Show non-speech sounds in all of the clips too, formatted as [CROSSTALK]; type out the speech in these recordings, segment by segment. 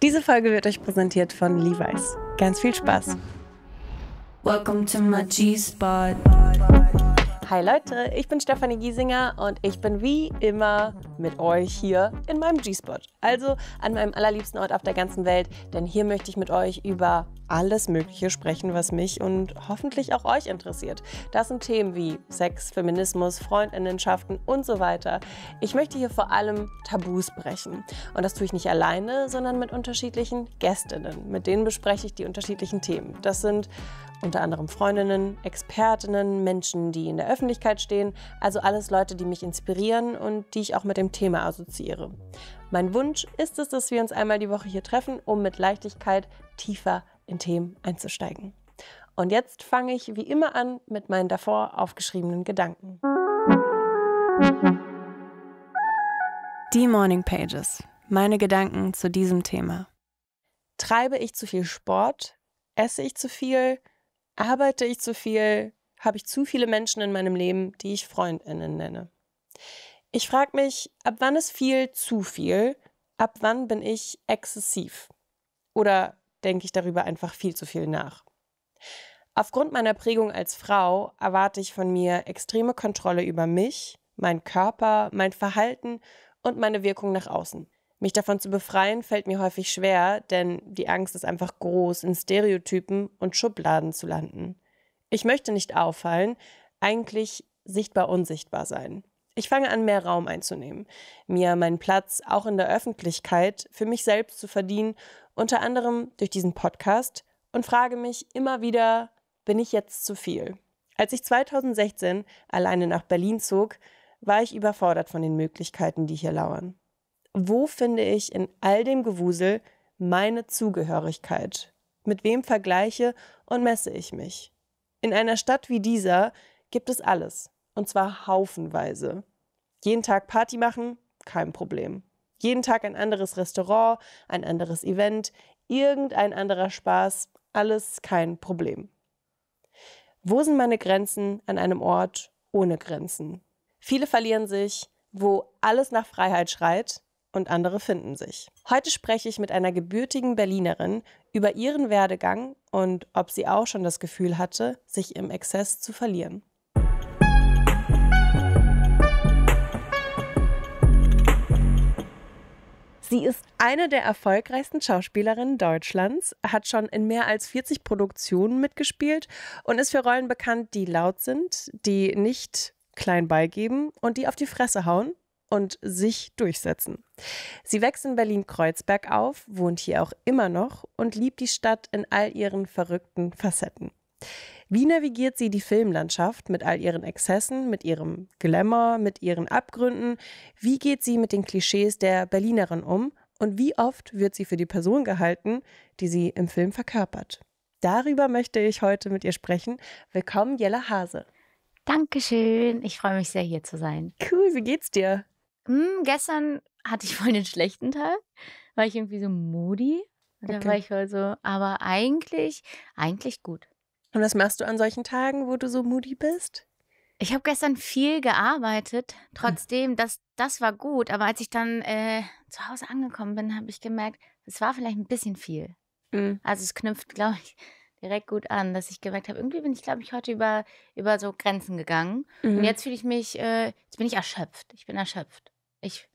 Diese Folge wird euch präsentiert von Levi's. Ganz viel Spaß. Welcome to my G-Spot. Hi Leute, ich bin Stefanie Giesinger und ich bin wie immer mit euch hier in meinem G-Spot. Also an meinem allerliebsten Ort auf der ganzen Welt, denn hier möchte ich mit euch über alles Mögliche sprechen, was mich und hoffentlich auch euch interessiert. Das sind Themen wie Sex, Feminismus, Freundinnenschaften und so weiter. Ich möchte hier vor allem Tabus brechen. Und das tue ich nicht alleine, sondern mit unterschiedlichen Gästinnen. Mit denen bespreche ich die unterschiedlichen Themen. Das sind unter anderem Freundinnen, Expertinnen, Menschen, die in der Öffentlichkeit stehen, also alles Leute, die mich inspirieren und die ich auch mit dem Thema assoziiere. Mein Wunsch ist es, dass wir uns einmal die Woche hier treffen, um mit Leichtigkeit tiefer in Themen einzusteigen. Und jetzt fange ich wie immer an mit meinen davor aufgeschriebenen Gedanken. Die Morning Pages. Meine Gedanken zu diesem Thema. Treibe ich zu viel Sport? Esse ich zu viel? Arbeite ich zu viel? Habe ich zu viele Menschen in meinem Leben, die ich Freundinnen nenne? Ich frage mich, ab wann ist viel zu viel? Ab wann bin ich exzessiv? Oder denke ich darüber einfach viel zu viel nach. Aufgrund meiner Prägung als Frau erwarte ich von mir extreme Kontrolle über mich, meinen Körper, mein Verhalten und meine Wirkung nach außen. Mich davon zu befreien fällt mir häufig schwer, denn die Angst ist einfach groß, in Stereotypen und Schubladen zu landen. Ich möchte nicht auffallen, eigentlich sichtbar unsichtbar sein. Ich fange an, mehr Raum einzunehmen, mir meinen Platz auch in der Öffentlichkeit für mich selbst zu verdienen, unter anderem durch diesen Podcast und frage mich immer wieder, bin ich jetzt zu viel? Als ich 2016 alleine nach Berlin zog, war ich überfordert von den Möglichkeiten, die hier lauern. Wo finde ich in all dem Gewusel meine Zugehörigkeit? Mit wem vergleiche und messe ich mich? In einer Stadt wie dieser gibt es alles, und zwar haufenweise. Jeden Tag Party machen, kein Problem. Jeden Tag ein anderes Restaurant, ein anderes Event, irgendein anderer Spaß, alles kein Problem. Wo sind meine Grenzen an einem Ort ohne Grenzen? Viele verlieren sich, wo alles nach Freiheit schreit und andere finden sich. Heute spreche ich mit einer gebürtigen Berlinerin über ihren Werdegang und ob sie auch schon das Gefühl hatte, sich im Exzess zu verlieren. Sie ist eine der erfolgreichsten Schauspielerinnen Deutschlands, hat schon in mehr als 40 Produktionen mitgespielt und ist für Rollen bekannt, die laut sind, die nicht klein beigeben und die auf die Fresse hauen und sich durchsetzen. Sie wächst in Berlin-Kreuzberg auf, wohnt hier auch immer noch und liebt die Stadt in all ihren verrückten Facetten. Wie navigiert sie die Filmlandschaft mit all ihren Exzessen, mit ihrem Glamour, mit ihren Abgründen? Wie geht sie mit den Klischees der Berlinerin um? Und wie oft wird sie für die Person gehalten, die sie im Film verkörpert? Darüber möchte ich heute mit ihr sprechen. Willkommen, Jella Hase. Dankeschön. Ich freue mich sehr, hier zu sein. Cool, wie geht's dir? Hm, gestern hatte ich voll einen schlechten Tag. War ich irgendwie so moody. Okay. dann war ich voll so, aber eigentlich, eigentlich gut. Und was machst du an solchen Tagen, wo du so moody bist? Ich habe gestern viel gearbeitet, hm. trotzdem, das, das war gut. Aber als ich dann äh, zu Hause angekommen bin, habe ich gemerkt, es war vielleicht ein bisschen viel. Mhm. Also es knüpft, glaube ich, direkt gut an, dass ich gemerkt habe, irgendwie bin ich, glaube ich, heute über, über so Grenzen gegangen. Mhm. Und jetzt fühle ich mich, äh, jetzt bin ich erschöpft. Ich bin erschöpft. Ich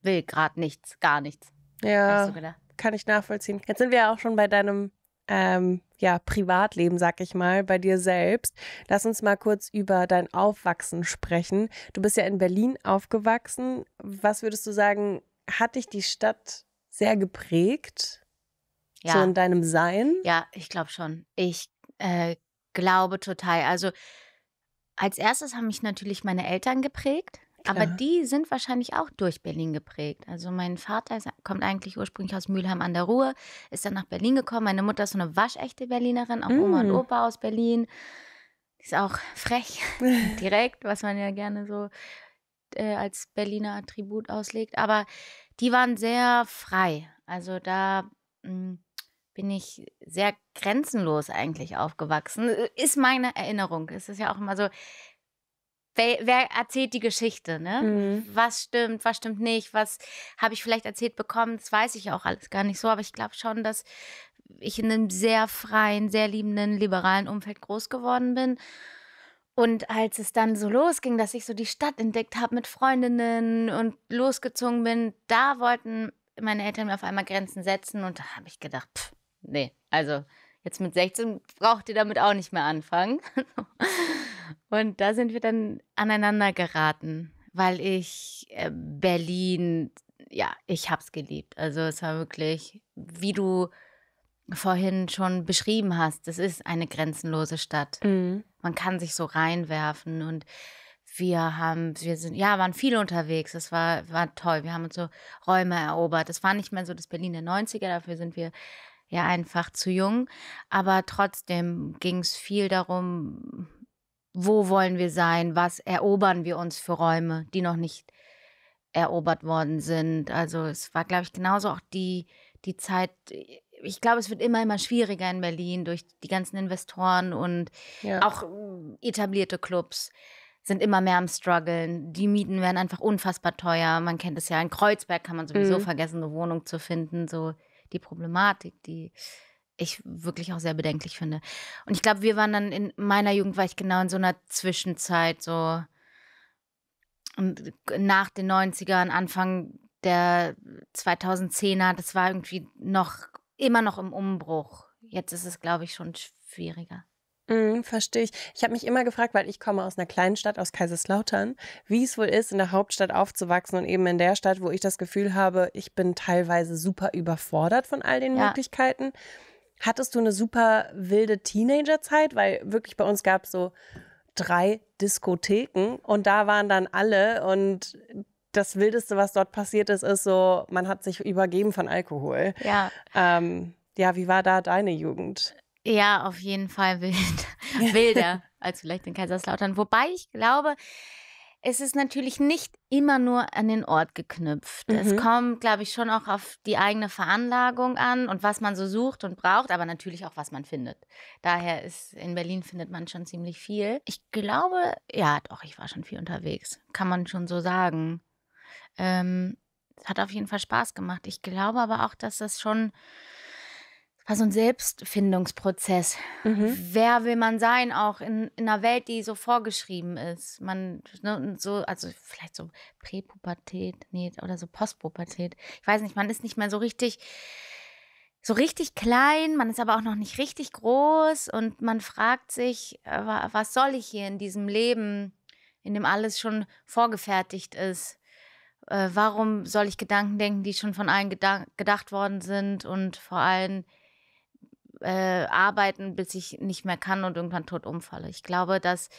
will gerade nichts, gar nichts. Ja, so kann ich nachvollziehen. Jetzt sind wir ja auch schon bei deinem ähm, ja, Privatleben, sag ich mal, bei dir selbst. Lass uns mal kurz über dein Aufwachsen sprechen. Du bist ja in Berlin aufgewachsen. Was würdest du sagen, hat dich die Stadt sehr geprägt? Ja. So in deinem Sein? Ja, ich glaube schon. Ich äh, glaube total. Also als erstes haben mich natürlich meine Eltern geprägt. Aber die sind wahrscheinlich auch durch Berlin geprägt. Also mein Vater ist, kommt eigentlich ursprünglich aus Mülheim an der Ruhr, ist dann nach Berlin gekommen. Meine Mutter ist so eine waschechte Berlinerin, auch mm. Oma und mm. Opa aus Berlin. Die ist auch [LAUGHS] frech, [LAUGHS] direkt, was man ja gerne so äh, als Berliner Attribut auslegt. Aber die waren sehr frei. Also da mh, hm, bin ich sehr grenzenlos eigentlich aufgewachsen. Ist meine Erinnerung. Es ist ja auch immer so, wer, wer erzählt die Geschichte, ne? Mhm. Was stimmt, was stimmt nicht, was habe ich vielleicht erzählt bekommen, das weiß ich auch alles gar nicht so, aber ich glaube schon, dass ich in einem sehr freien, sehr liebenden, liberalen Umfeld groß geworden bin. Und als es dann so losging, dass ich so die Stadt entdeckt habe mit Freundinnen und losgezogen bin, da wollten meine Eltern mir auf einmal Grenzen setzen und da habe ich gedacht, pff, nee, also jetzt mit 16 braucht ihr damit auch nicht mehr anfangen. [LAUGHS] Und da sind wir dann aneinander geraten, weil ich äh, Berlin, ja, ich hab's geliebt. Also es war wirklich, wie du vorhin schon beschrieben hast, es ist eine grenzenlose Stadt. Mhm. Man kann sich so reinwerfen und wir haben, wir sind, ja, waren viele unterwegs. Es war, war toll. Wir haben uns so Räume erobert. Das war nicht mehr so das Berlin der 90er, dafür sind wir ja einfach zu jung. Aber trotzdem ging es viel darum, wo wollen wir sein, was erobern wir uns für Räume, die noch nicht erobert worden sind. Also es war, glaube ich, genauso auch die, die Zeit, ich glaube, es wird immer, immer schwieriger in Berlin durch die ganzen Investoren und ja. auch äh, etablierte Clubs sind immer mehr am struggeln. Die Mieten werden einfach unfassbar teuer. Man kennt es ja, in Kreuzberg kann man sowieso mhm. vergessen, eine Wohnung zu finden. So die Problematik, die ich wirklich auch sehr bedenklich finde. Und ich glaube, wir waren dann in meiner Jugend, war ich genau in so einer Zwischenzeit, so nach den 90ern, Anfang der 2010er, das war irgendwie noch, immer noch im Umbruch. Jetzt ist es, glaube ich, schon schwieriger. Mm, verstehe ich. Ich habe mich immer gefragt, weil ich komme aus einer kleinen Stadt, aus Kaiserslautern, wie es wohl ist, in der Hauptstadt aufzuwachsen und eben in der Stadt, wo ich das Gefühl habe, ich bin teilweise super überfordert von all den ja. Möglichkeiten. Hattest du eine super wilde Teenagerzeit? Weil wirklich bei uns gab es so drei Diskotheken und da waren dann alle und das Wildeste, was dort passiert ist, ist so, man hat sich übergeben von Alkohol. Ja. Ähm, ja, wie war da deine Jugend? Ja, auf jeden Fall wild. [LAUGHS] wilder als vielleicht in Kaiserslautern. Wobei ich glaube, es ist natürlich nicht immer nur an den Ort geknüpft. Mhm. Es kommt, glaube ich, schon auch auf die eigene Veranlagung an und was man so sucht und braucht, aber natürlich auch, was man findet. Daher ist in Berlin findet man schon ziemlich viel. Ich glaube, ja, doch, ich war schon viel unterwegs. Kann man schon so sagen. Ähm, hat auf jeden Fall Spaß gemacht. Ich glaube aber auch, dass das schon war so ein Selbstfindungsprozess. Mhm. Wer will man sein, auch in, in, einer Welt, die so vorgeschrieben ist? Man, ne, so, also vielleicht so Präpubertät, nee, oder so Postpubertät. Ich weiß nicht, man ist nicht mehr so richtig, so richtig klein, man ist aber auch noch nicht richtig groß und man fragt sich, äh, was soll ich hier in diesem Leben, in dem alles schon vorgefertigt ist? Äh, warum soll ich Gedanken denken, die schon von allen gedacht worden sind und vor allem äh, arbeiten, bis ich nicht mehr kann und irgendwann tot umfalle. Ich glaube, dass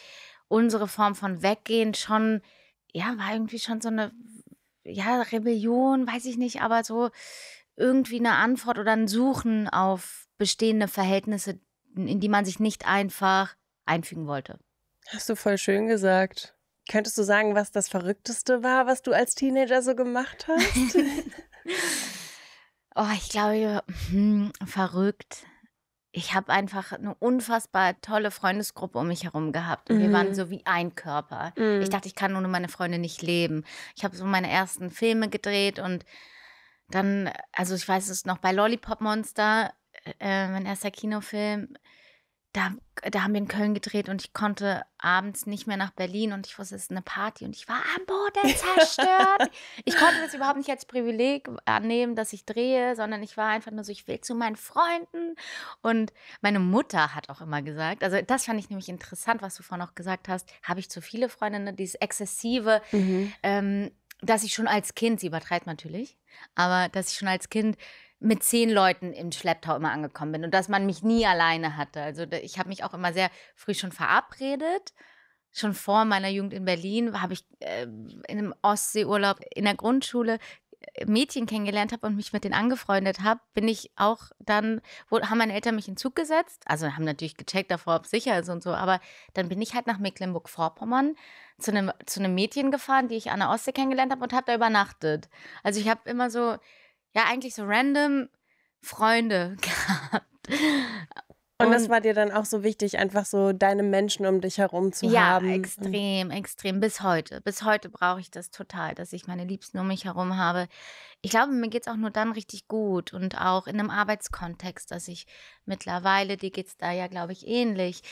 unsere Form von Weggehen schon, ja, war irgendwie schon so eine, ja, Rebellion, weiß ich nicht, aber so irgendwie eine Antwort oder ein Suchen auf bestehende Verhältnisse, in die man sich nicht einfach einfügen wollte. Hast du voll schön gesagt. Könntest du sagen, was das Verrückteste war, was du als Teenager so gemacht hast? [LAUGHS] oh, ich glaube, hm, verrückt ich habe einfach eine unfassbar tolle Freundesgruppe um mich herum gehabt. Und mhm. wir waren mhm. so wie ein Körper. Mhm. Ich dachte, ich kann ohne meine Freunde nicht leben. Ich habe so meine ersten Filme gedreht und dann, also ich weiß es noch, bei Lollipop Monster, äh, äh mein erster Kinofilm, da, da haben wir in Köln gedreht und ich konnte abends nicht mehr nach Berlin und ich wusste, es ist eine Party und ich war am Boden [LAUGHS] zerstört. ich konnte das überhaupt nicht als Privileg annehmen, dass ich drehe, sondern ich war einfach nur so, ich will zu meinen Freunden. Und meine Mutter hat auch immer gesagt, also das fand ich nämlich interessant, was du vorhin auch gesagt hast, habe ich zu viele Freundinnen, dieses exzessive, mhm. ähm, dass ich schon als Kind, sie übertreibt natürlich, aber dass ich schon als Kind mit zehn Leuten im Schlepptau immer angekommen bin und dass man mich nie alleine hatte. Also ich habe mich auch immer sehr früh schon verabredet. Schon vor meiner Jugend in Berlin habe ich äh, in einem Ostseeurlaub in der Grundschule äh, Mädchen kennengelernt habe und mich mit denen angefreundet habe, bin ich auch dann, wo, haben meine Eltern mich in Zug gesetzt, also haben natürlich gecheckt davor, ob es sicher ist und so, aber dann bin ich halt nach Mecklenburg-Vorpommern zu einem, zu einem Mädchen gefahren, die ich an der Ostsee kennengelernt habe und habe da übernachtet. Also ich habe immer so ja eigentlich so random Freunde [LAUGHS] gehabt. Und, und das war dir dann auch so wichtig, einfach so deine Menschen um dich herum zu ja, haben. Ja, extrem, extrem. Bis heute. Bis heute brauche ich das total, dass ich meine Liebsten um mich herum habe. Ich glaube, mir geht es auch nur dann richtig gut und auch in einem Arbeitskontext, dass ich mittlerweile, dir geht es da ja, glaube ich, ähnlich,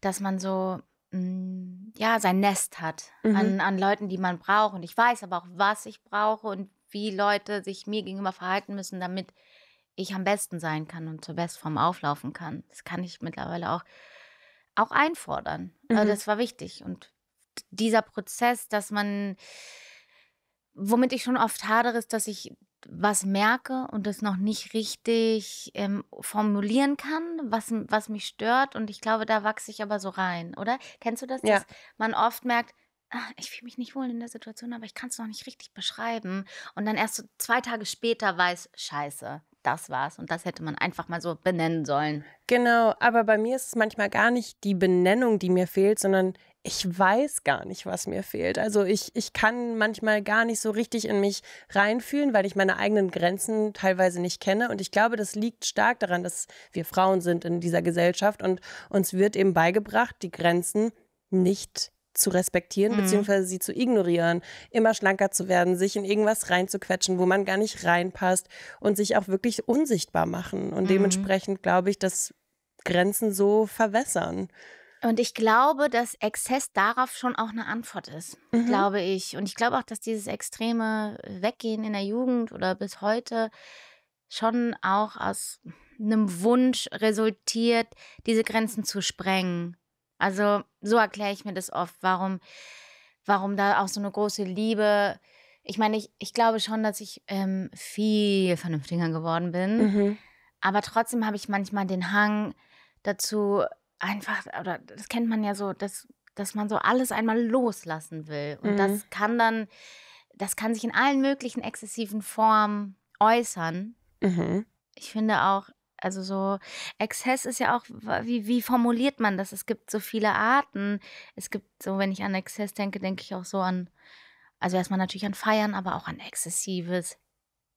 dass man so, mh, mm, ja, sein Nest hat mhm. an, an Leuten, die man braucht. Und ich weiß aber auch, was ich brauche und wie Leute sich mir gegenüber verhalten müssen, damit ich am besten sein kann und zur Bestform auflaufen kann. Das kann ich mittlerweile auch, auch einfordern. Äh, mhm. Also das war wichtig. Und dieser Prozess, dass man, womit ich schon oft hadere, ist, dass ich was merke und das noch nicht richtig ähm, formulieren kann, was, was mich stört. Und ich glaube, da wachse ich aber so rein, oder? Kennst du das, ja. dass man oft merkt, Ah, ich fühle mich nicht wohl in der Situation, aber ich kann es noch nicht richtig beschreiben. Und dann erst so zwei Tage später weiß, scheiße, das war's. Und das hätte man einfach mal so benennen sollen. Genau, aber bei mir ist es manchmal gar nicht die Benennung, die mir fehlt, sondern ich weiß gar nicht, was mir fehlt. Also ich, ich kann manchmal gar nicht so richtig in mich reinfühlen, weil ich meine eigenen Grenzen teilweise nicht kenne. Und ich glaube, das liegt stark daran, dass wir Frauen sind in dieser Gesellschaft und uns wird eben beigebracht, die Grenzen nicht zu zu respektieren, mhm. beziehungsweise sie zu ignorieren, immer schlanker zu werden, sich in irgendwas reinzuquetschen, wo man gar nicht reinpasst und sich auch wirklich unsichtbar machen. Und mhm. dementsprechend glaube ich, dass Grenzen so verwässern. Und ich glaube, dass Exzess darauf schon auch eine Antwort ist, mhm. glaube ich. Und ich glaube auch, dass dieses extreme Weggehen in der Jugend oder bis heute schon auch aus einem Wunsch resultiert, diese Grenzen zu sprengen. Also so erkläre ich mir das oft, warum, warum da auch so eine große Liebe. Ich meine, ich, ich glaube schon, dass ich ähm, viel vernünftiger geworden bin. Mhm. Aber trotzdem habe ich manchmal den Hang dazu, einfach, oder das kennt man ja so, dass, dass man so alles einmal loslassen will. Und mhm. das kann dann, das kann sich in allen möglichen exzessiven Formen äußern. Mhm. Ich finde auch, also so Exzess ist ja auch, wie, wie formuliert man das? Es gibt so viele Arten. Es gibt so, wenn ich an Exzess denke, denke ich auch so an, also erstmal natürlich an Feiern, aber auch an exzessives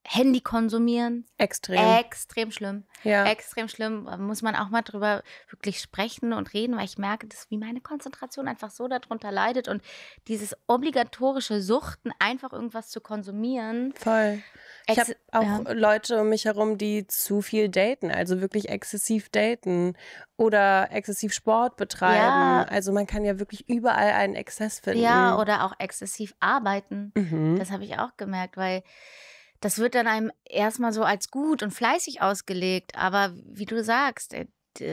Handy konsumieren. Extrem. Extrem schlimm. Ja. Extrem schlimm. Muss man auch mal drüber wirklich sprechen und reden, weil ich merke, dass wie meine Konzentration einfach so darunter leidet und dieses obligatorische Suchten, einfach irgendwas zu konsumieren. Voll. Ich habe auch ja. Leute um mich herum, die zu viel daten, also wirklich exzessiv daten oder exzessiv Sport betreiben. Ja. Also man kann ja wirklich überall einen Exzess finden. Ja, oder auch exzessiv arbeiten. Mhm. Das habe ich auch gemerkt, weil das wird dann einem erstmal so als gut und fleißig ausgelegt. Aber wie du sagst, äh,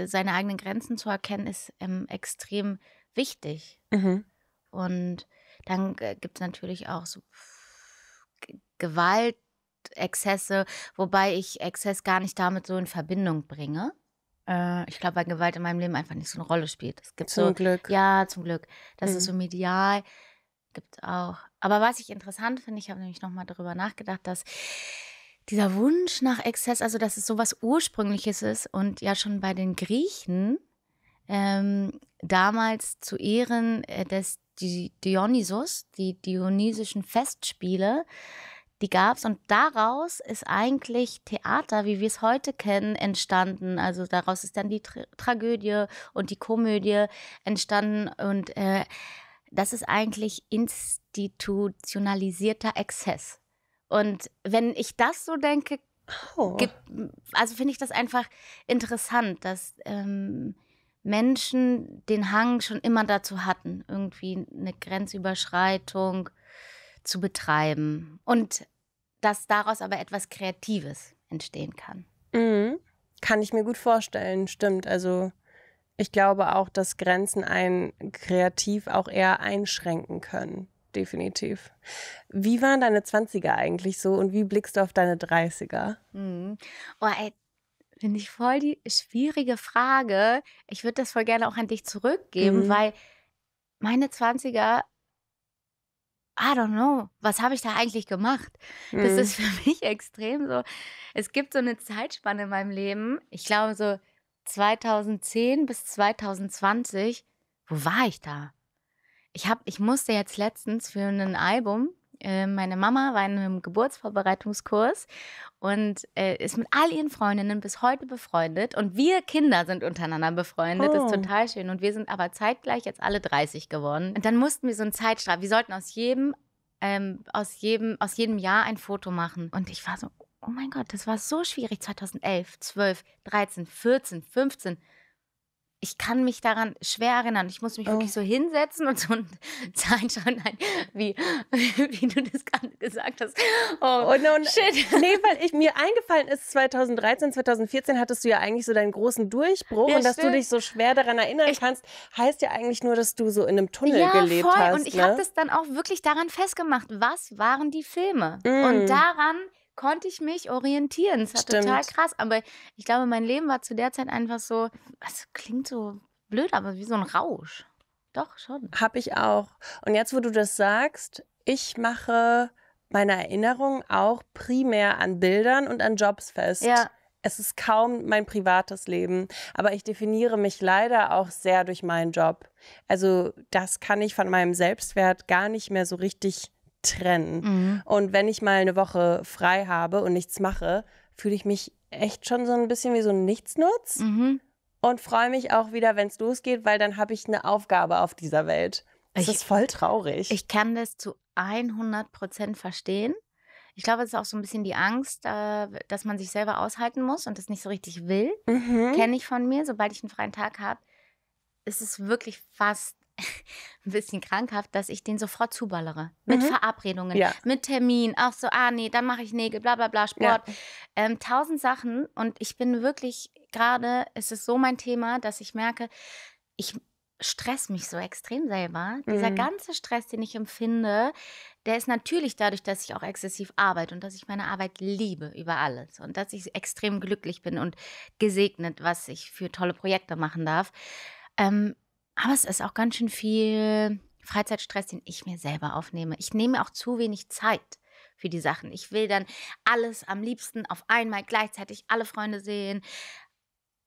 seine eigenen Grenzen zu erkennen, ist ähm, extrem wichtig. Mhm. Und dann äh, gibt es natürlich auch so Gewalt Exzesse, wobei ich Exzess gar nicht damit so in Verbindung bringe. Äh, ich glaube, weil Gewalt in meinem Leben einfach nicht so eine Rolle spielt. Es gibt zum so, Glück. Ja, zum Glück. Das mhm. ist so mhm. medial. Gibt auch. Aber was ich interessant finde, ich habe nämlich nochmal darüber nachgedacht, dass dieser Wunsch nach Exzess, also dass es so was Ursprüngliches ist und ja schon bei den Griechen ähm, damals zu Ehren äh, des Dionysos, die dionysischen Festspiele, die gab es und daraus ist eigentlich Theater, wie wir es heute kennen, entstanden. Also daraus ist dann die Tra Tragödie und die Komödie entstanden und äh, das ist eigentlich institutionalisierter Exzess. Und wenn ich das so denke, oh. gibt, also finde ich das einfach interessant, dass ähm, Menschen den Hang schon immer dazu hatten, irgendwie eine Grenzüberschreitung zu betreiben und dass daraus aber etwas Kreatives entstehen kann. Mhm. Kann ich mir gut vorstellen, stimmt. Also ich glaube auch, dass Grenzen einen kreativ auch eher einschränken können. Definitiv. Wie waren deine 20er eigentlich so und wie blickst du auf deine 30er? Mhm. Oh, ey, finde ich voll die schwierige Frage. Ich würde das voll gerne auch an dich zurückgeben, mhm. weil meine 20er I don't know, was habe ich da eigentlich gemacht? Mhm. Das ist für [LAUGHS] mich extrem so. Es gibt so eine Zeitspanne in meinem Leben, ich glaube so 2010 bis 2020, wo war ich da? Ich, hab, ich musste jetzt letztens für ein Album äh, meine Mama war in einem Geburtsvorbereitungskurs und äh, ist mit all ihren Freundinnen bis heute befreundet. Und wir Kinder sind untereinander befreundet. Oh. ist total schön. Und wir sind aber zeitgleich jetzt alle 30 geworden. Und dann mussten wir so einen Zeitstrahl. Wir sollten aus jedem, ähm, aus jedem, aus jedem Jahr ein Foto machen. Und ich war so, oh mein Gott, das war so schwierig. 2011, 12, 13, 14, 15 ich kann mich daran schwer erinnern. Ich muss mich oh. wirklich so hinsetzen und so [LAUGHS] ein schauen, Nein, wie, [LAUGHS] wie du das gerade gesagt hast. Oh, und, oh, und, shit. Nee, weil ich, mir eingefallen ist, 2013, 2014 hattest du ja eigentlich so deinen großen Durchbruch. Ja, und dass du dich so schwer daran erinnern ich, kannst, heißt ja eigentlich nur, dass du so in einem Tunnel ja, gelebt voll. hast. Und ich ne? habe das dann auch wirklich daran festgemacht, was waren die Filme? Mm. Und daran konnte ich mich orientieren. Es war Stimmt. total krass. Aber ich glaube, mein Leben war zu der Zeit einfach so, es klingt so blöd, aber wie so ein Rausch. Doch, schon. Hab ich auch. Und jetzt, wo du das sagst, ich mache meine Erinnerung auch primär an Bildern und an Jobs fest. Ja. Es ist kaum mein privates Leben, aber ich definiere mich leider auch sehr durch meinen Job. Also das kann ich von meinem Selbstwert gar nicht mehr so richtig trennen. Mhm. Und wenn ich mal eine Woche frei habe und nichts mache, fühle ich mich echt schon so ein bisschen wie so ein Nichtsnutz mhm. und freue mich auch wieder, wenn es losgeht, weil dann habe ich eine Aufgabe auf dieser Welt. Das ich, ist voll traurig. Ich kann das zu 100 Prozent verstehen. Ich glaube, es ist auch so ein bisschen die Angst, äh, dass man sich selber aushalten muss und das nicht so richtig will. Mhm. Kenne ich von mir. Sobald ich einen freien Tag habe, ist es wirklich fast [LAUGHS] ein bisschen krankhaft, dass ich den sofort zuballere. Mit mhm. Verabredungen, ja. mit Termin, auch so, ah nee, dann mache ich Nägel, bla bla bla, Sport. Ja. Ähm, tausend Sachen und ich bin wirklich gerade, es ist so mein Thema, dass ich merke, ich stress mich so extrem selber. Mhm. Dieser ganze Stress, den ich empfinde, der ist natürlich dadurch, dass ich auch exzessiv arbeite und dass ich meine Arbeit liebe über alles und dass ich extrem glücklich bin und gesegnet, was ich für tolle Projekte machen darf. Ähm, aber es ist auch ganz schön viel Freizeitstress, den ich mir selber aufnehme. Ich nehme auch zu wenig Zeit für die Sachen. Ich will dann alles am liebsten auf einmal gleichzeitig alle Freunde sehen,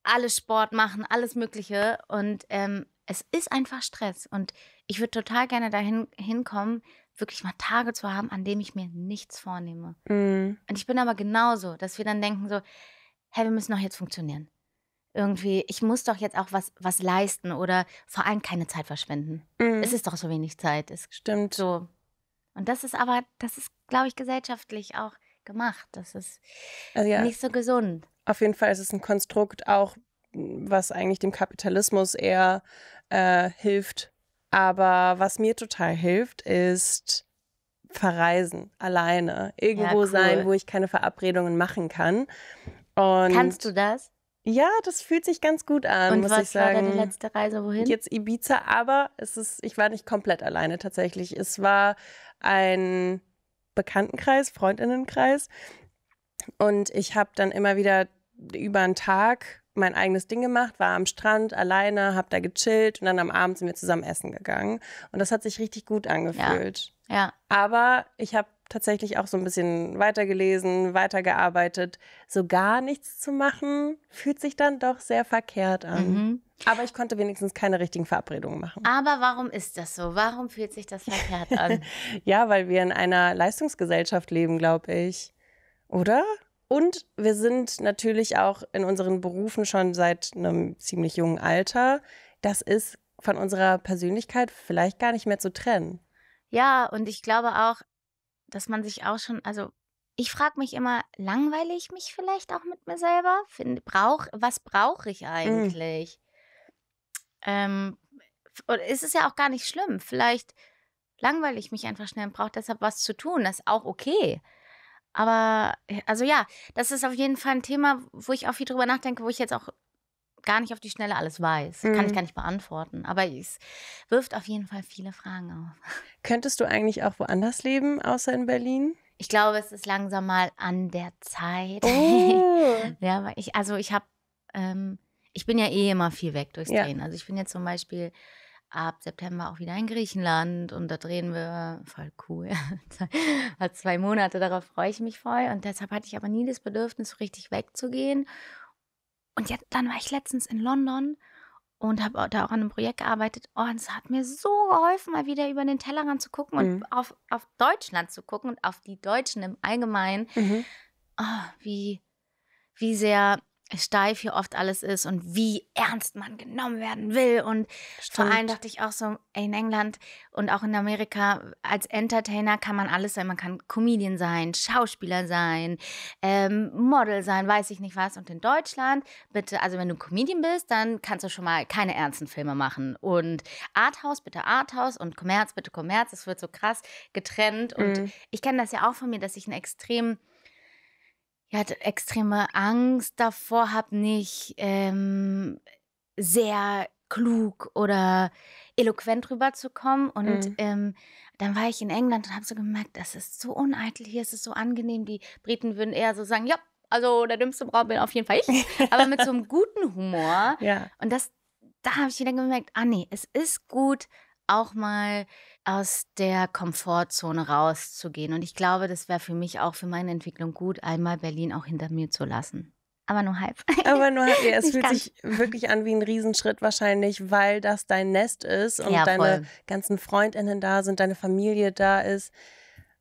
alles Sport machen, alles Mögliche. Und ähm, es ist einfach Stress. Und ich würde total gerne dahin hinkommen, wirklich mal Tage zu haben, an denen ich mir nichts vornehme. Mm. Und ich bin aber genauso, dass wir dann denken so, hey, wir müssen doch jetzt funktionieren irgendwie, ich muss doch jetzt auch was, was leisten oder vor allem keine Zeit verschwenden. Mhm. Es ist doch so wenig Zeit. Es Stimmt. So. Und das ist aber, das ist, glaube ich, gesellschaftlich auch gemacht. Das ist also ja, nicht so gesund. Auf jeden Fall ist es ein Konstrukt auch, was eigentlich dem Kapitalismus eher äh, hilft. Aber was mir total hilft, ist verreisen, alleine, irgendwo ja, cool. sein, wo ich keine Verabredungen machen kann. Und Kannst du das? Ja, das fühlt sich ganz gut an, Und muss ich sagen. was war deine letzte Reise wohin? Jetzt Ibiza, aber es ist, ich war nicht komplett alleine tatsächlich. Es war ein Bekanntenkreis, Freundinnenkreis. Und ich habe dann immer wieder über einen Tag mein eigenes Ding gemacht, war am Strand alleine, habe da gechillt und dann am Abend sind wir zusammen essen gegangen. Und das hat sich richtig gut angefühlt. Ja. ja. Aber ich habe tatsächlich auch so ein bisschen weitergelesen, weitergearbeitet. So gar nichts zu machen, fühlt sich dann doch sehr verkehrt an. Mhm. Aber ich konnte wenigstens keine richtigen Verabredungen machen. Aber warum ist das so? Warum fühlt sich das verkehrt an? [LAUGHS] ja, weil wir in einer Leistungsgesellschaft leben, glaube ich. Oder? Und wir sind natürlich auch in unseren Berufen schon seit einem ziemlich jungen Alter. Das ist von unserer Persönlichkeit vielleicht gar nicht mehr zu trennen. Ja, und ich glaube auch, dass man sich auch schon, also ich frage mich immer, langweile ich mich vielleicht auch mit mir selber? Find, brauch, was brauche ich mhm. eigentlich? Mhm. Ähm, ist es ja auch gar nicht schlimm. Vielleicht langweile ich mich einfach schnell und brauche deshalb was zu tun. Das ist auch okay. Aber, also ja, das ist auf jeden Fall ein Thema, wo ich auch viel drüber nachdenke, wo ich jetzt auch gar nicht auf die Schnelle alles weiß. Mhm. Kann ich mhm. gar nicht beantworten. Aber es wirft auf jeden Fall viele Fragen auf. [LAUGHS] Könntest du eigentlich auch woanders leben, außer in Berlin? Ich glaube, es ist langsam mal an der Zeit. Oh. [LAUGHS] ja, ich, also ich habe, ähm, ich bin ja eh immer viel weg durchs ja. Drehen. Also ich bin jetzt zum Beispiel ab September auch wieder in Griechenland und da drehen wir voll cool. [LAUGHS] Also zwei Monate, darauf freue ich mich voll. Und deshalb hatte ich aber nie das Bedürfnis, richtig wegzugehen. Und jetzt, dann war ich letztens in London und habe da auch an einem Projekt gearbeitet. Oh, und es hat mir so geholfen, mal wieder über den Tellerrand zu gucken und mhm. auf, auf Deutschland zu gucken und auf die Deutschen im Allgemeinen. Mhm. Oh, wie, wie sehr steif hier oft alles ist und wie ernst man genommen werden will. Und Stimmt. vor allem dachte ich auch so, in England und auch in Amerika, als Entertainer kann man alles sein. Man kann Comedian sein, Schauspieler sein, ähm, Model sein, weiß ich nicht was. Und in Deutschland, bitte, also wenn du Comedian bist, dann kannst du schon mal keine ernsten Filme machen. Und Arthouse, bitte Arthouse und Kommerz, bitte Kommerz. Es wird so krass getrennt. Und mhm. ich kenne das ja auch von mir, dass ich einen extrem ja, extreme Angst davor habe, nicht ähm, sehr klug oder eloquent rüberzukommen. Und mhm. ähm, dann war ich in England und habe so gemerkt, das ist so uneitel hier, es ist so angenehm. Die Briten würden eher so sagen, ja, also der dümmste Braun bin auf jeden Fall ich, [LAUGHS] aber mit so einem guten Humor. Ja. Und das, da habe ich wieder gemerkt, ah nee, es ist gut, auch mal aus der Komfortzone rauszugehen. Und ich glaube, das wäre für mich auch für meine Entwicklung gut, einmal Berlin auch hinter mir zu lassen. Aber nur halb. Aber nur halb. Ja, [LAUGHS] es fühlt ganz. sich wirklich an wie ein Riesenschritt wahrscheinlich, weil das dein Nest ist und ja, deine ganzen Freundinnen da sind, deine Familie da ist.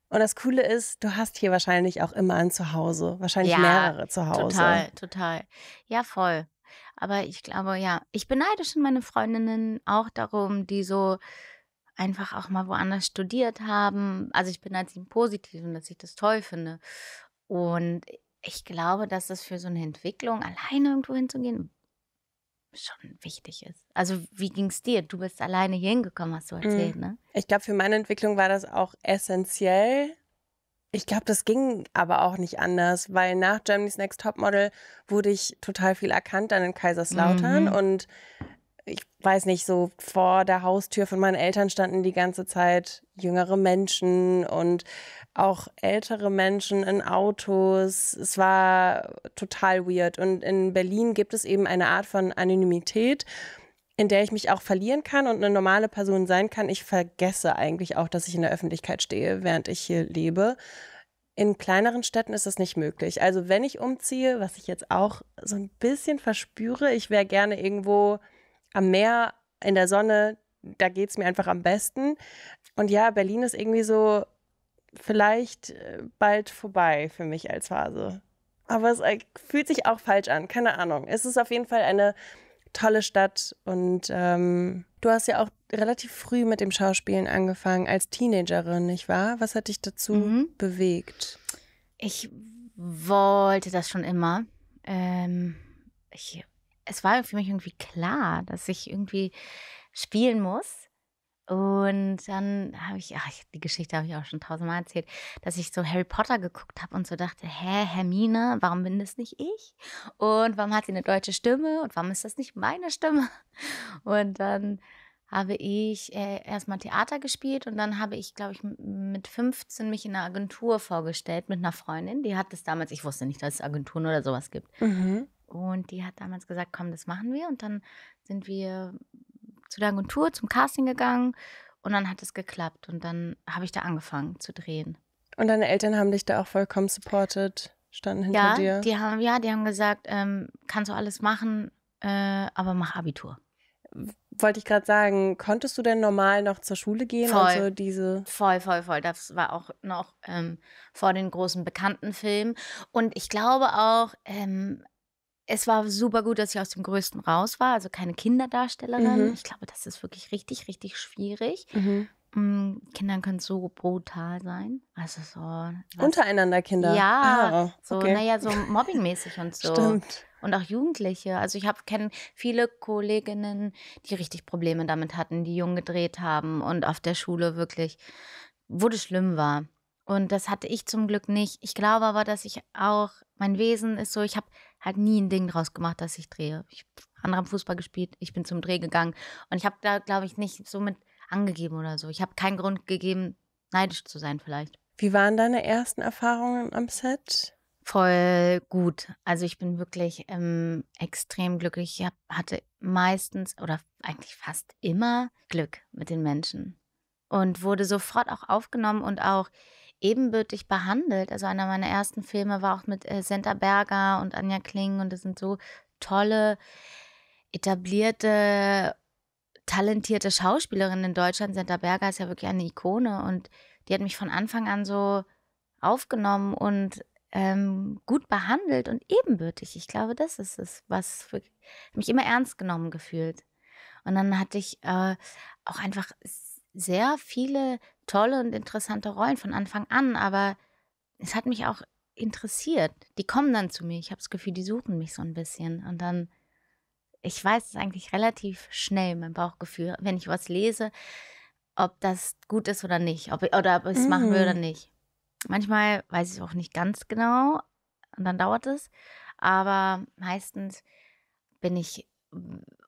Und das Coole ist, du hast hier wahrscheinlich auch immer ein Zuhause, wahrscheinlich ja, mehrere Zuhause. Total, total. Ja, voll. Aber ich glaube, ja, ich beneide schon meine Freundinnen auch darum, die so einfach auch mal woanders studiert haben. Also ich bin als im Positiven, dass ich das toll finde. Und ich glaube, dass das für so eine Entwicklung, alleine irgendwo hinzugehen, schon wichtig ist. Also wie ging es dir? Du bist alleine hier hingekommen, hast du mhm. erzählt, mhm. ne? Ich glaube, für meine Entwicklung war das auch essentiell. Ich glaube, das ging aber auch nicht anders, weil nach Germany's Next Topmodel wurde ich total viel erkannt dann in Kaiserslautern mhm. und ich weiß nicht, so vor der Haustür von meinen Eltern standen die ganze Zeit jüngere Menschen und auch ältere Menschen in Autos. Es war total weird. Und in Berlin gibt es eben eine Art von Anonymität, in der ich mich auch verlieren kann und eine normale Person sein kann. Ich vergesse eigentlich auch, dass ich in der Öffentlichkeit stehe, während ich hier lebe. In kleineren Städten ist das nicht möglich. Also wenn ich umziehe, was ich jetzt auch so ein bisschen verspüre, ich wäre gerne irgendwo am Meer, in der Sonne, da geht es mir einfach am besten. Und ja, Berlin ist irgendwie so vielleicht äh, bald vorbei für mich als Phase. Aber es äh, fühlt sich auch falsch an, keine Ahnung. Es ist auf jeden Fall eine tolle Stadt und ähm, du hast ja auch relativ früh mit dem Schauspielen angefangen als Teenagerin, nicht wahr? Was hat dich dazu mhm. bewegt? Ich wollte das schon immer. Ähm, ich es war für mich irgendwie klar, dass ich irgendwie spielen muss. Und dann habe ich, ach, die Geschichte habe ich auch schon tausendmal erzählt, dass ich so Harry Potter geguckt habe und so dachte, hä, Hermine, warum bin das nicht ich? Und warum hat sie eine deutsche Stimme? Und warum ist das nicht meine Stimme? [LAUGHS] Und dann habe ich äh, erstmal Theater gespielt und dann habe ich, glaube ich, mit 15 mich in einer Agentur vorgestellt mit einer Freundin. Die hat das damals, ich wusste nicht, dass es Agenturen oder sowas gibt. Mhm. Und die hat damals gesagt, komm, das machen wir. Und dann sind wir zu der Agentur zum Casting gegangen und dann hat es geklappt. Und dann habe ich da angefangen zu drehen. Und deine Eltern haben dich da auch vollkommen supported, standen hinter ja, dir? Die haben, ja, die haben gesagt, ähm, kannst du alles machen, äh, aber mach Abitur. Wollte ich gerade sagen, konntest du denn normal noch zur Schule gehen? Voll, so diese voll, voll, voll. Das war auch noch ähm, vor den großen bekannten Filmen. Und ich glaube auch, ähm, es war super gut, dass ich aus dem Größten raus war, also keine Kinderdarstellerin. Mhm. Ich glaube, das ist wirklich richtig, richtig schwierig. Mhm. Mm, Kindern können so brutal sein. Also so. Untereinander Kinder. Ja, ah, so, okay. naja, so [LAUGHS] mobbingmäßig und so. Stimmt. Und auch Jugendliche. Also ich habe kenne viele Kolleginnen, die richtig Probleme damit hatten, die jung gedreht haben und auf der Schule wirklich, wo das schlimm war. Und das hatte ich zum Glück nicht. Ich glaube aber, dass ich auch, mein Wesen ist so, ich habe halt nie ein Ding draus gemacht, dass ich drehe. Ich andere haben Fußball gespielt, ich bin zum Dreh gegangen. Und ich habe da, glaube ich, nicht so mit angegeben oder so. Ich habe keinen Grund gegeben, neidisch zu sein vielleicht. Wie waren deine ersten Erfahrungen am Set? Voll gut. Also ich bin wirklich ähm, extrem glücklich. Ich hatte meistens oder eigentlich fast immer Glück mit den Menschen und wurde sofort auch aufgenommen und auch ebenbürtig behandelt. Also einer meiner ersten Filme war auch mit äh, Senta Berger und Anja Kling und das sind so tolle, etablierte, talentierte Schauspielerinnen in Deutschland. Senta Berger ist ja wirklich eine Ikone und die hat mich von Anfang an so aufgenommen und ähm, gut behandelt und ebenbürtig. Ich glaube, das ist es, was für, mich immer ernst genommen gefühlt. Und dann hatte ich äh, auch einfach sehr viele tolle und interessante Rollen von Anfang an, aber es hat mich auch interessiert. Die kommen dann zu mir. Ich habe das Gefühl, die suchen mich so ein bisschen. Und dann, ich weiß es eigentlich relativ schnell, mein Bauchgefühl, wenn ich was lese, ob das gut ist oder nicht, ob, oder ob ich es mm. machen will oder mhm. nicht. Manchmal weiß ich es auch nicht ganz genau und dann dauert es. Aber meistens bin ich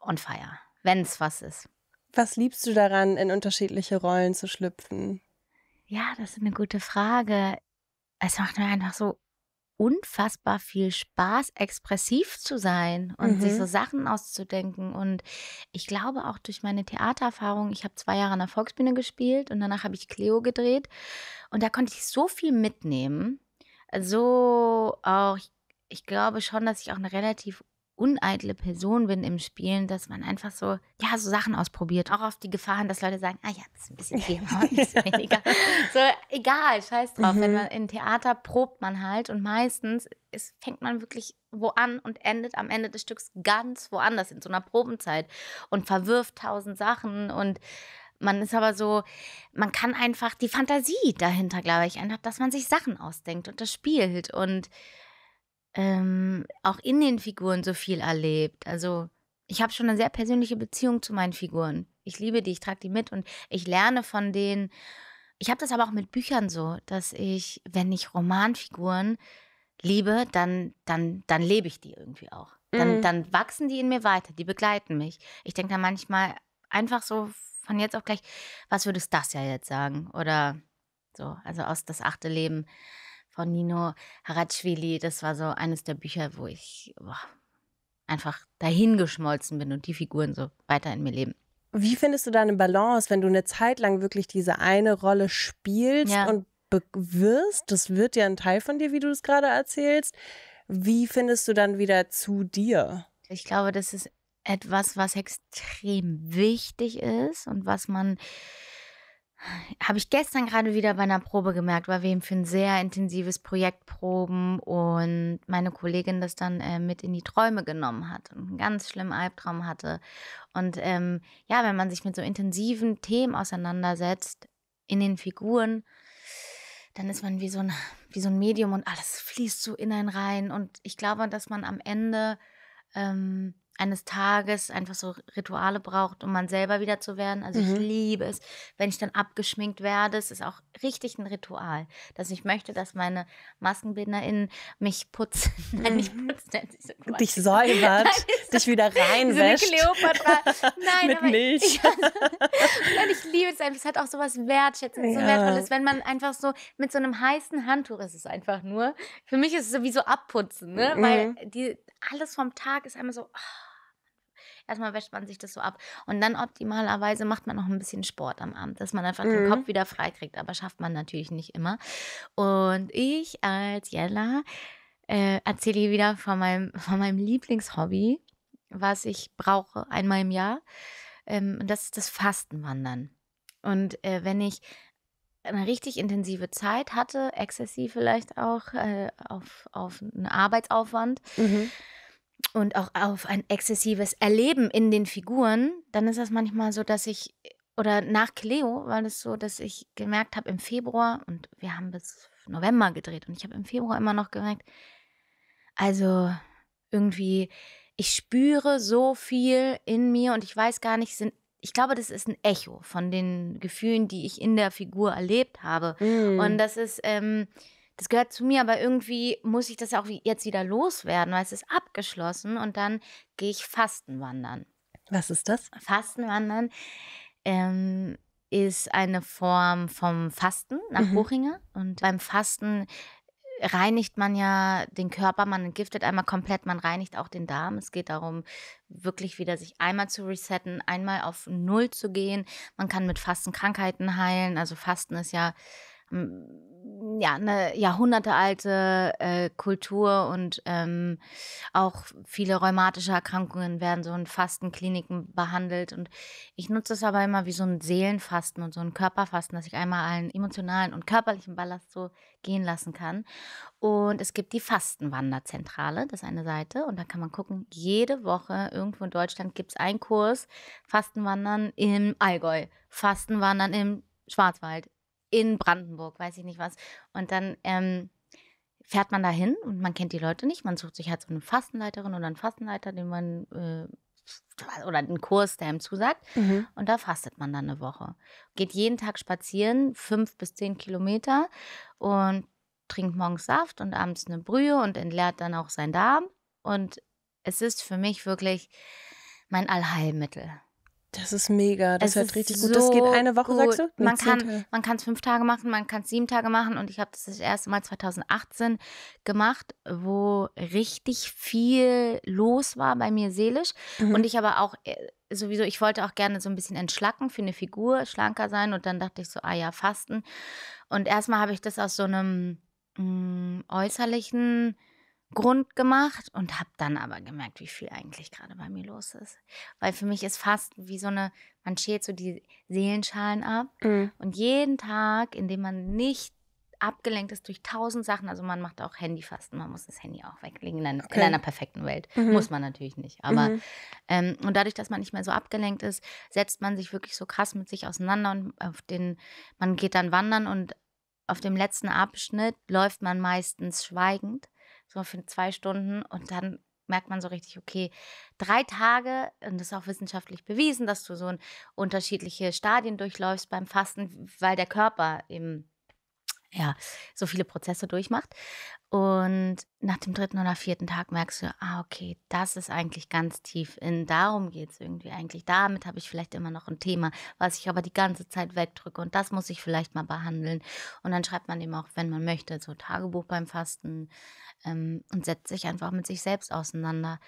on fire, wenn es was ist. Was liebst du daran, in unterschiedliche Rollen zu schlüpfen? Ja, das ist eine gute Frage. Es macht mir einfach so unfassbar viel Spaß, expressiv zu sein und mhm. sich so mhm. Sachen auszudenken. Und ich glaube auch durch meine Theatererfahrung, ich habe zwei Jahre an der Volksbühne gespielt und danach habe ich Cleo gedreht. Und da konnte ich so viel mitnehmen. So also auch, ich glaube schon, dass ich auch eine relativ uneitle Person bin im Spielen, dass man einfach so, ja, so Sachen ausprobiert. Auch auf die Gefahren, dass Leute sagen, ah ja, das ist ein bisschen viel, [LAUGHS] ein bisschen weniger. So, egal, scheiß drauf. Mhm. Wenn man in Theater probt man halt und meistens ist, fängt man wirklich wo an und endet am Ende des Stücks ganz woanders in so einer Probenzeit und verwirft tausend Sachen und man ist aber so, man kann einfach die Fantasie dahinter, glaube ich, einfach, dass man sich Sachen ausdenkt und das spielt und ähm, auch in den Figuren so viel erlebt. Also ich habe schon eine sehr persönliche Beziehung zu meinen Figuren. Ich liebe die, ich trage die mit und ich lerne von denen. Ich habe das aber auch mit Büchern so, dass ich, wenn ich Romanfiguren liebe, dann, dann, dann lebe ich die irgendwie auch. Dann, mhm. dann wachsen die in mir weiter, die begleiten mich. Ich denke da manchmal einfach so von jetzt auf gleich, was würdest das ja jetzt sagen? Oder so, also aus das achte Leben von Nino Haratschwili. Das war so eines der Bücher, wo ich boah, einfach dahingeschmolzen bin und die Figuren so weiter in mir leben. Wie findest du deine Balance, wenn du eine Zeit lang wirklich diese eine Rolle spielst ja. und wirst? Das wird ja ein Teil von dir, wie du es gerade erzählst. Wie findest du dann wieder zu dir? Ich glaube, das ist etwas, was extrem wichtig ist und was man habe ich gestern gerade wieder bei einer Probe gemerkt, weil wir eben für ein sehr intensives Projekt proben und meine Kollegin das dann äh, mit in die Träume genommen hat und einen ganz schlimmen Albtraum hatte. Und ähm, ja, wenn man sich mit so intensiven Themen auseinandersetzt in den Figuren, dann ist man wie so ein, wie so ein Medium und alles fließt so in einen rein. Und ich glaube, dass man am Ende ähm, eines Tages einfach so Rituale braucht, um man selber wieder zu werden. Also mhm. ich liebe es, wenn ich dann abgeschminkt werde. Es ist auch richtig ein Ritual, dass ich möchte, dass meine MaskenbildnerInnen mich putzen. [LAUGHS] Nein, nicht mhm. putzen. So dich säubert, dich wieder [LAUGHS] reinwäscht. So Kleopatra. Nein, Mit Milch. [LAUGHS] Ich, ja, ich liebe es einfach. Es hat auch so was Wertschätzendes, ja. so Wertvolles, wenn man einfach so mit so einem heißen Handtuch ist es einfach nur. Für mich ist es sowieso abputzen, ne? Mhm. Weil die, alles vom Tag ist einmal so... Oh, erstmal wäscht man sich das so ab. Und dann optimalerweise macht man noch ein bisschen Sport am Abend, dass man einfach mhm. den Kopf mhm. wieder freikriegt. Aber schafft man natürlich nicht immer. Und ich als Jella äh, erzähle wieder von meinem, [LAUGHS] von meinem Lieblingshobby, was ich brauche einmal im Jahr. Ähm, und das ist das Fastenwandern. Und äh, wenn ich eine richtig intensive Zeit hatte, exzessiv vielleicht auch, äh, auf, auf einen Arbeitsaufwand, mhm und auch auf ein exzessives Erleben in den Figuren, dann ist das manchmal so, dass ich, oder nach Cleo war das so, dass ich gemerkt habe im Februar, und wir haben bis November gedreht, und ich habe im Februar immer noch gemerkt, also irgendwie, ich spüre so viel in mir und ich weiß gar nicht, sind ich glaube, das ist ein Echo von den Gefühlen, die ich in der Figur erlebt habe. Mm. Und das ist, ähm, das gehört zu mir, aber irgendwie muss ich das ja auch jetzt wieder loswerden, weil es ist abgeschlossen und dann gehe ich Fastenwandern. Was ist das? Fastenwandern ähm, ist eine Form vom Fasten nach mhm. Buchinger und beim Fasten reinigt man ja den Körper, man entgiftet einmal komplett, man reinigt auch den Darm. Es geht darum, wirklich wieder sich einmal zu resetten, einmal auf Null zu gehen. Man kann mit Fasten Krankheiten heilen. Also Fasten ist ja ja, eine jahrhundertealte äh, Kultur und ähm, auch viele rheumatische Erkrankungen werden so in Fastenkliniken behandelt. Und ich nutze es aber immer wie so ein Seelenfasten und so ein Körperfasten, dass ich einmal einen emotionalen und körperlichen Ballast so gehen lassen kann. Und es gibt die Fastenwanderzentrale, das ist eine Seite. Und da kann man gucken, jede Woche irgendwo in Deutschland gibt es einen Kurs Fastenwandern im Allgäu, Fastenwandern im Schwarzwald, in Brandenburg, weiß ich nicht was. Und dann ähm, fährt man da hin und man kennt die Leute nicht. Man sucht sich halt so eine Fastenleiterin oder einen Fastenleiter, den man äh, oder einen Kurs, der ihm zusagt. Mhm. Und da fastet man dann eine Woche. Geht jeden Tag spazieren, fünf bis zehn Kilometer und trinkt morgens Saft und abends eine Brühe und entleert dann auch seinen Darm. Und es ist für mich wirklich mein Allheilmittel. Das ist mega, das es hört richtig so gut. Das geht eine Woche, gut. sagst du? man kann, man kann es fünf Tage machen, man kann es sieben Tage machen und ich habe das das erste Mal 2018 gemacht, wo richtig viel los war bei mir seelisch mhm. und ich aber auch äh, sowieso, ich wollte auch gerne so ein bisschen entschlacken für eine Figur, schlanker sein und dann dachte ich so, ah ja, Fasten und erstmal habe ich das aus so einem mh, mm, äußerlichen Grund gemacht und habe dann aber gemerkt, wie viel eigentlich gerade bei mir los ist. Weil für mich ist fast wie so eine, man schält so die Seelenschalen ab mhm. und jeden Tag, in dem man nicht abgelenkt ist durch tausend Sachen, also man macht auch Handyfasten, man muss das Handy auch weglegen in, ein, okay. in einer perfekten Welt. Mhm. Muss man natürlich nicht, aber mhm. ähm, und dadurch, dass man nicht mehr so abgelenkt ist, setzt man sich wirklich so krass mit sich auseinander und auf den, man geht dann wandern und auf dem letzten Abschnitt läuft man meistens schweigend so für zwei Stunden und dann merkt man so richtig, okay, drei Tage, und das ist auch wissenschaftlich bewiesen, dass du so ein unterschiedliche Stadien durchläufst beim Fasten, weil der Körper eben ja, so viele Prozesse durchmacht. Und nach dem dritten oder vierten Tag merkst du, ah, okay, das ist eigentlich ganz tief in, darum geht es irgendwie eigentlich. Damit habe ich vielleicht immer noch ein Thema, was ich aber die ganze Zeit wegdrücke und das muss ich vielleicht mal behandeln. Und dann schreibt man eben auch, wenn man möchte, so Tagebuch beim Fasten ähm, und setzt sich einfach mit sich selbst auseinander.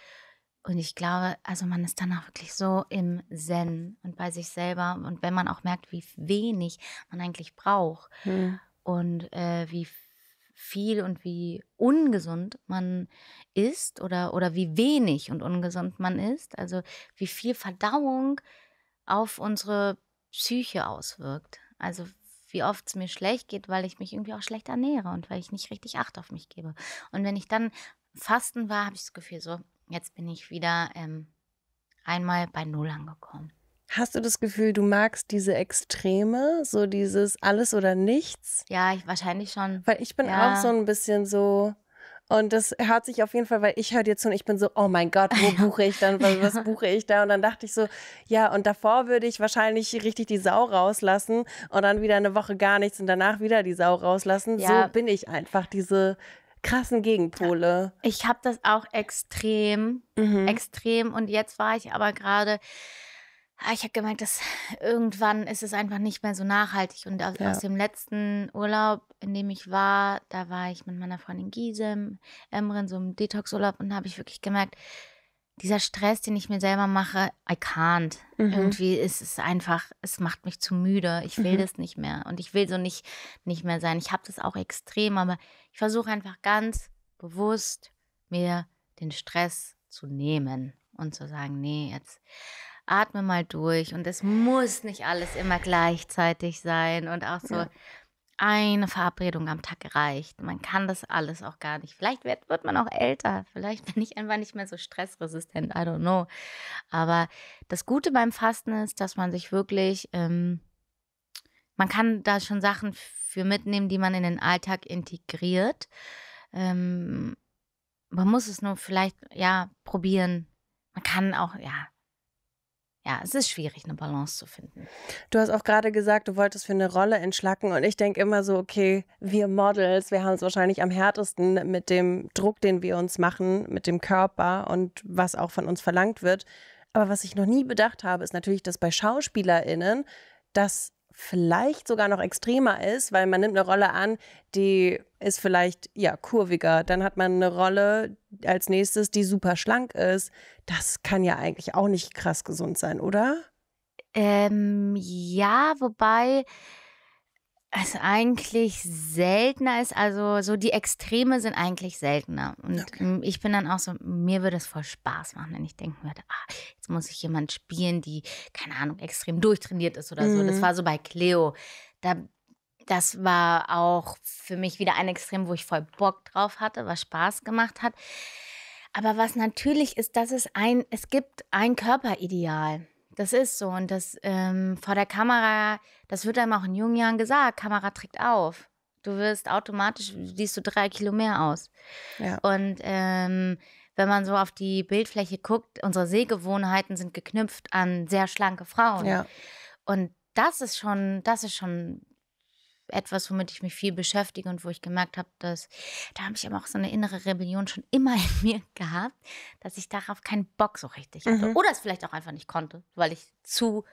Und ich glaube, also man ist danach wirklich so im Zen und bei sich selber. Und wenn man auch merkt, wie wenig man eigentlich braucht. Hm und äh, wie viel und wie ungesund man ist oder, oder wie wenig und ungesund man ist, also wie viel Verdauung auf unsere Psyche auswirkt. Also wie oft es mir schlecht geht, weil ich mich irgendwie auch schlecht ernähre und weil ich nicht richtig Acht auf mich gebe. Und wenn ich dann fasten war, habe ich das Gefühl so, jetzt bin ich wieder ähm, einmal bei Null angekommen. Hast du das Gefühl, du magst diese Extreme, so dieses alles oder nichts? Ja, ich, wahrscheinlich schon. Weil ich bin ja. auch so ein bisschen so, und das hört sich auf jeden Fall, weil ich höre dir zu und ich bin so, oh mein Gott, wo [LAUGHS] buche ich dann, was, [LAUGHS] was, buche ich da? Und dann dachte ich so, ja, und davor würde ich wahrscheinlich richtig die Sau rauslassen und dann wieder eine Woche gar nichts und danach wieder die Sau rauslassen. Ja. So bin ich einfach, diese krassen Gegenpole. Ich habe das auch extrem, mhm. extrem. Und jetzt war ich aber gerade Ah, ich habe gemerkt, dass irgendwann ist es einfach nicht mehr so nachhaltig. Und aus, ja. aus, dem letzten Urlaub, in dem ich war, da war ich mit meiner Freundin Gisem, Emrin, so im Detox-Urlaub und habe ich wirklich gemerkt, dieser Stress, den ich mir selber mache, I can't. Mhm. Irgendwie ist es einfach, es macht mich zu müde. Ich will mhm. das nicht mehr und ich will so nicht, nicht mehr sein. Ich habe das auch extrem, aber ich versuche einfach ganz bewusst mir den Stress zu nehmen und zu sagen, nee, jetzt atme mal durch und es muss nicht alles immer gleichzeitig sein und auch so. Ja. Eine Verabredung am Tag reicht. Man kann das alles auch gar nicht. Vielleicht wird, wird man auch älter. Vielleicht [LAUGHS] bin ich einfach nicht mehr so stressresistent. I don't know. Aber das Gute beim Fasten ist, dass man sich wirklich, ähm, man kann da schon Sachen für mitnehmen, die man in den Alltag integriert. Ähm, man muss es nur vielleicht, ja, probieren. Man kann auch, ja, ja, es ist schwierig, eine Balance zu finden. Du hast auch gerade gesagt, du wolltest für eine Rolle entschlacken. Und ich denke immer so, okay, wir Models, wir haben es wahrscheinlich am härtesten mit dem Druck, den wir uns machen, mit dem Körper und was auch von uns verlangt wird. Aber was ich noch nie bedacht habe, ist natürlich, dass bei SchauspielerInnen das vielleicht sogar noch extremer ist, weil man nimmt eine Rolle an, die ist vielleicht ja kurviger. Dann hat man eine Rolle als nächstes, die super schlank ist. Das kann ja eigentlich auch nicht krass gesund sein, oder? Ähm, ja, wobei also eigentlich seltener ist, also so die Extreme sind eigentlich seltener. Und okay. ich bin dann auch so, mir würde es voll Spaß machen, wenn ich denken würde, ah, jetzt muss ich jemand spielen, die, keine Ahnung, extrem durchtrainiert ist oder mhm. so. Das mhm. war so bei Cleo. Da, das war auch für mich wieder ein Extrem, wo ich voll Bock drauf hatte, was Spaß gemacht hat. Aber was natürlich ist, dass es ein, es gibt ein Körperideal. Das ist so. Und das ähm, vor der Kamera, das wird einem auch in jungen Jahren gesagt, Kamera trägt auf. Du wirst automatisch, siehst du drei Kilo mehr aus. Ja. Und ähm, wenn man so auf die Bildfläche guckt, unsere Sehgewohnheiten sind geknüpft an sehr schlanke Frauen. Ja. Und das ist schon, das ist schon etwas, womit ich mich viel beschäftige und wo ich gemerkt habe, dass da habe ich aber auch so eine innere Rebellion schon immer in mir [LAUGHS] gehabt, dass ich darauf keinen Bock so richtig hatte. Mhm. Oder es vielleicht auch einfach nicht konnte, weil ich zu,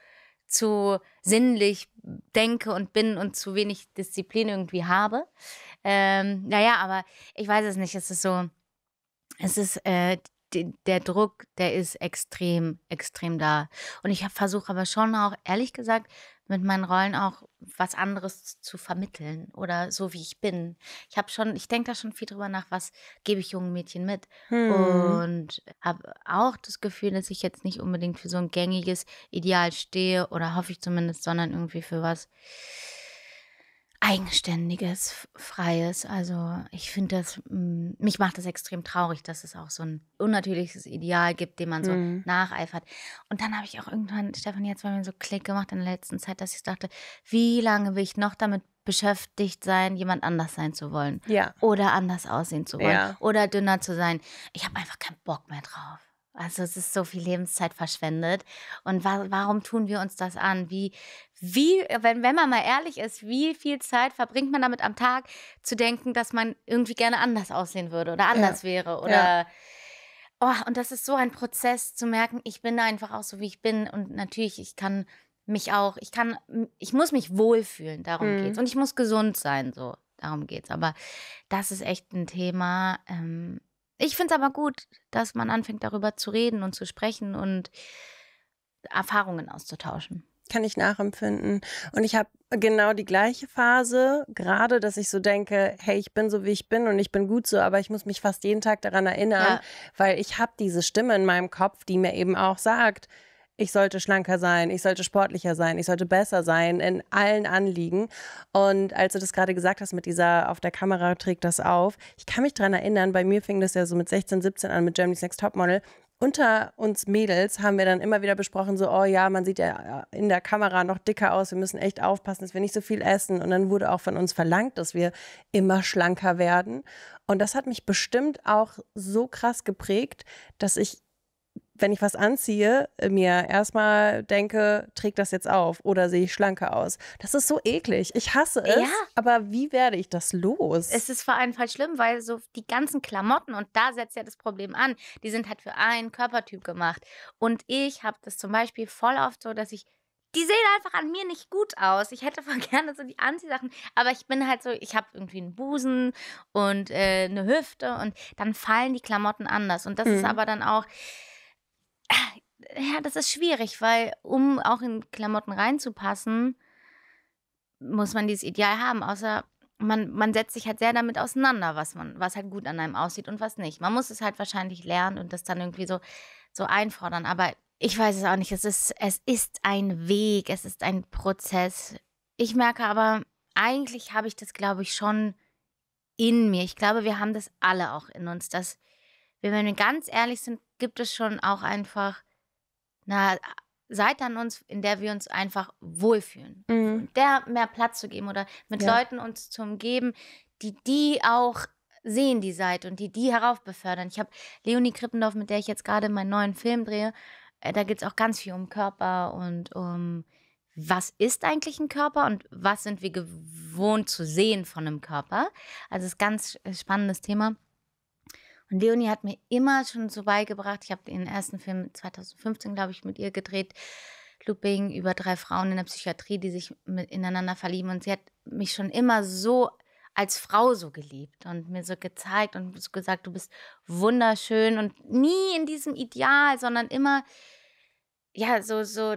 zu sinnlich denke und bin und zu wenig Disziplin irgendwie habe. Ähm, naja, aber ich weiß es nicht. Es ist so, es ist äh, der Druck, der ist extrem, extrem da. Und ich versuche aber schon auch, ehrlich gesagt, mit meinen Rollen auch was anderes zu vermitteln oder so wie ich bin. Ich habe schon, ich denke da schon viel drüber nach, was gebe ich jungen Mädchen mit. Hm. Und habe auch das Gefühl, dass ich jetzt nicht unbedingt für so ein gängiges Ideal stehe oder hoffe ich zumindest, sondern irgendwie für was eigenständiges, freies. Also ich finde das, hm, mich macht das extrem traurig, dass es auch so ein unnatürliches Ideal gibt, dem man so mhm. nacheifert. Und dann habe ich auch irgendwann, Stefan, jetzt bei mir so Klick gemacht in der letzten Zeit, dass ich dachte, wie lange will ich noch damit beschäftigt sein, jemand anders sein zu wollen. Ja. Oder anders aussehen zu wollen. Ja. Oder dünner zu sein. Ich habe einfach keinen Bock mehr drauf. Also es ist so viel Lebenszeit verschwendet. Und wa warum tun wir uns das an? Wie, wie, wenn, wenn man mal ehrlich ist, wie viel Zeit verbringt man damit am Tag zu denken, dass man irgendwie gerne anders aussehen würde oder anders ja. wäre oder ja. oh, und das ist so ein Prozess zu merken, ich bin einfach auch so wie ich bin und natürlich, ich kann mich auch, ich kann, ich muss mich wohlfühlen, darum mhm. geht's. Und ich muss gesund sein, so, darum geht's. Aber das ist echt ein Thema. Ähm, ich finde es aber gut, dass man anfängt, darüber zu reden und zu sprechen und Erfahrungen auszutauschen. Kann ich nachempfinden. Und ich habe genau die gleiche Phase, gerade, dass ich so denke, hey, ich bin so, wie ich bin und ich bin gut so, aber ich muss mich fast jeden Tag daran erinnern, ja. weil ich habe diese Stimme in meinem Kopf, die mir eben auch sagt, ich sollte schlanker sein, ich sollte sportlicher sein, ich sollte besser sein in allen Anliegen. Und als du das gerade gesagt hast mit dieser, auf der Kamera trägt das auf, ich kann mich daran erinnern, bei mir fing das ja so mit 16, 17 an mit Germany's Next Topmodel unter uns Mädels haben wir dann immer wieder besprochen, so, oh ja, man sieht ja äh, in der Kamera noch dicker aus, wir müssen echt aufpassen, dass wir nicht so viel essen. Und dann wurde auch von uns verlangt, dass wir immer schlanker werden. Und das hat mich bestimmt auch so krass geprägt, dass ich wenn ich was anziehe, äh, mir erstmal denke, trägt das jetzt auf oder sehe ich schlanker aus. Das ist so eklig. Ich hasse es. Ja. Aber wie werde ich das los? Es ist vor allem voll schlimm, weil so die ganzen Klamotten, und da setzt ja das Problem an, die sind halt für einen Körpertyp gemacht. Und ich habe das zum Beispiel voll oft so, dass ich die sehen einfach an mir nicht gut aus. Ich hätte [LAUGHS] voll gerne so die Anziehsachen, aber ich bin halt so, ich habe irgendwie einen Busen und äh, eine Hüfte und dann fallen die Klamotten anders. Und das mhm. ist hm. aber dann auch, ja, das ist schwierig, weil um auch in Klamotten reinzupassen, muss man dieses Ideal haben. Außer man, man setzt sich halt sehr damit auseinander, was man, was halt gut an einem aussieht und was nicht. Man muss es halt wahrscheinlich lernen und das dann irgendwie so, so einfordern. Aber ich weiß es auch nicht. Es ist, es ist ein Weg, es ist ein Prozess. Ich merke aber, eigentlich habe ich das, glaube ich, schon in mir. Ich glaube, wir haben das alle auch in uns, dass wir, wenn wir ganz ehrlich sind, gibt es schon auch einfach eine Seite an uns, in der wir uns einfach wohlfühlen. Mhm. Der mehr Platz zu geben oder mit ja. Leuten uns zu umgeben, die die auch sehen, die Seite und die die heraufbefördern. Ich habe Leonie Krippendorf, mit der ich jetzt gerade meinen neuen Film drehe, äh, da geht es auch ganz viel um Körper und um was ist eigentlich ein Körper und was sind wir gewohnt zu sehen von einem Körper. Also es ist ganz äh, spannendes Thema. Und Leonie hat mir immer schon so beigebracht, ich habe den ersten Film 2015, glaube ich, mit ihr gedreht, Looping über drei Frauen in der Psychiatrie, die sich mit, ineinander verlieben. Und sie hat mich schon immer so als Frau so geliebt und mir so gezeigt und so gesagt, du bist wunderschön und nie in diesem Ideal, sondern immer, ja, so, so,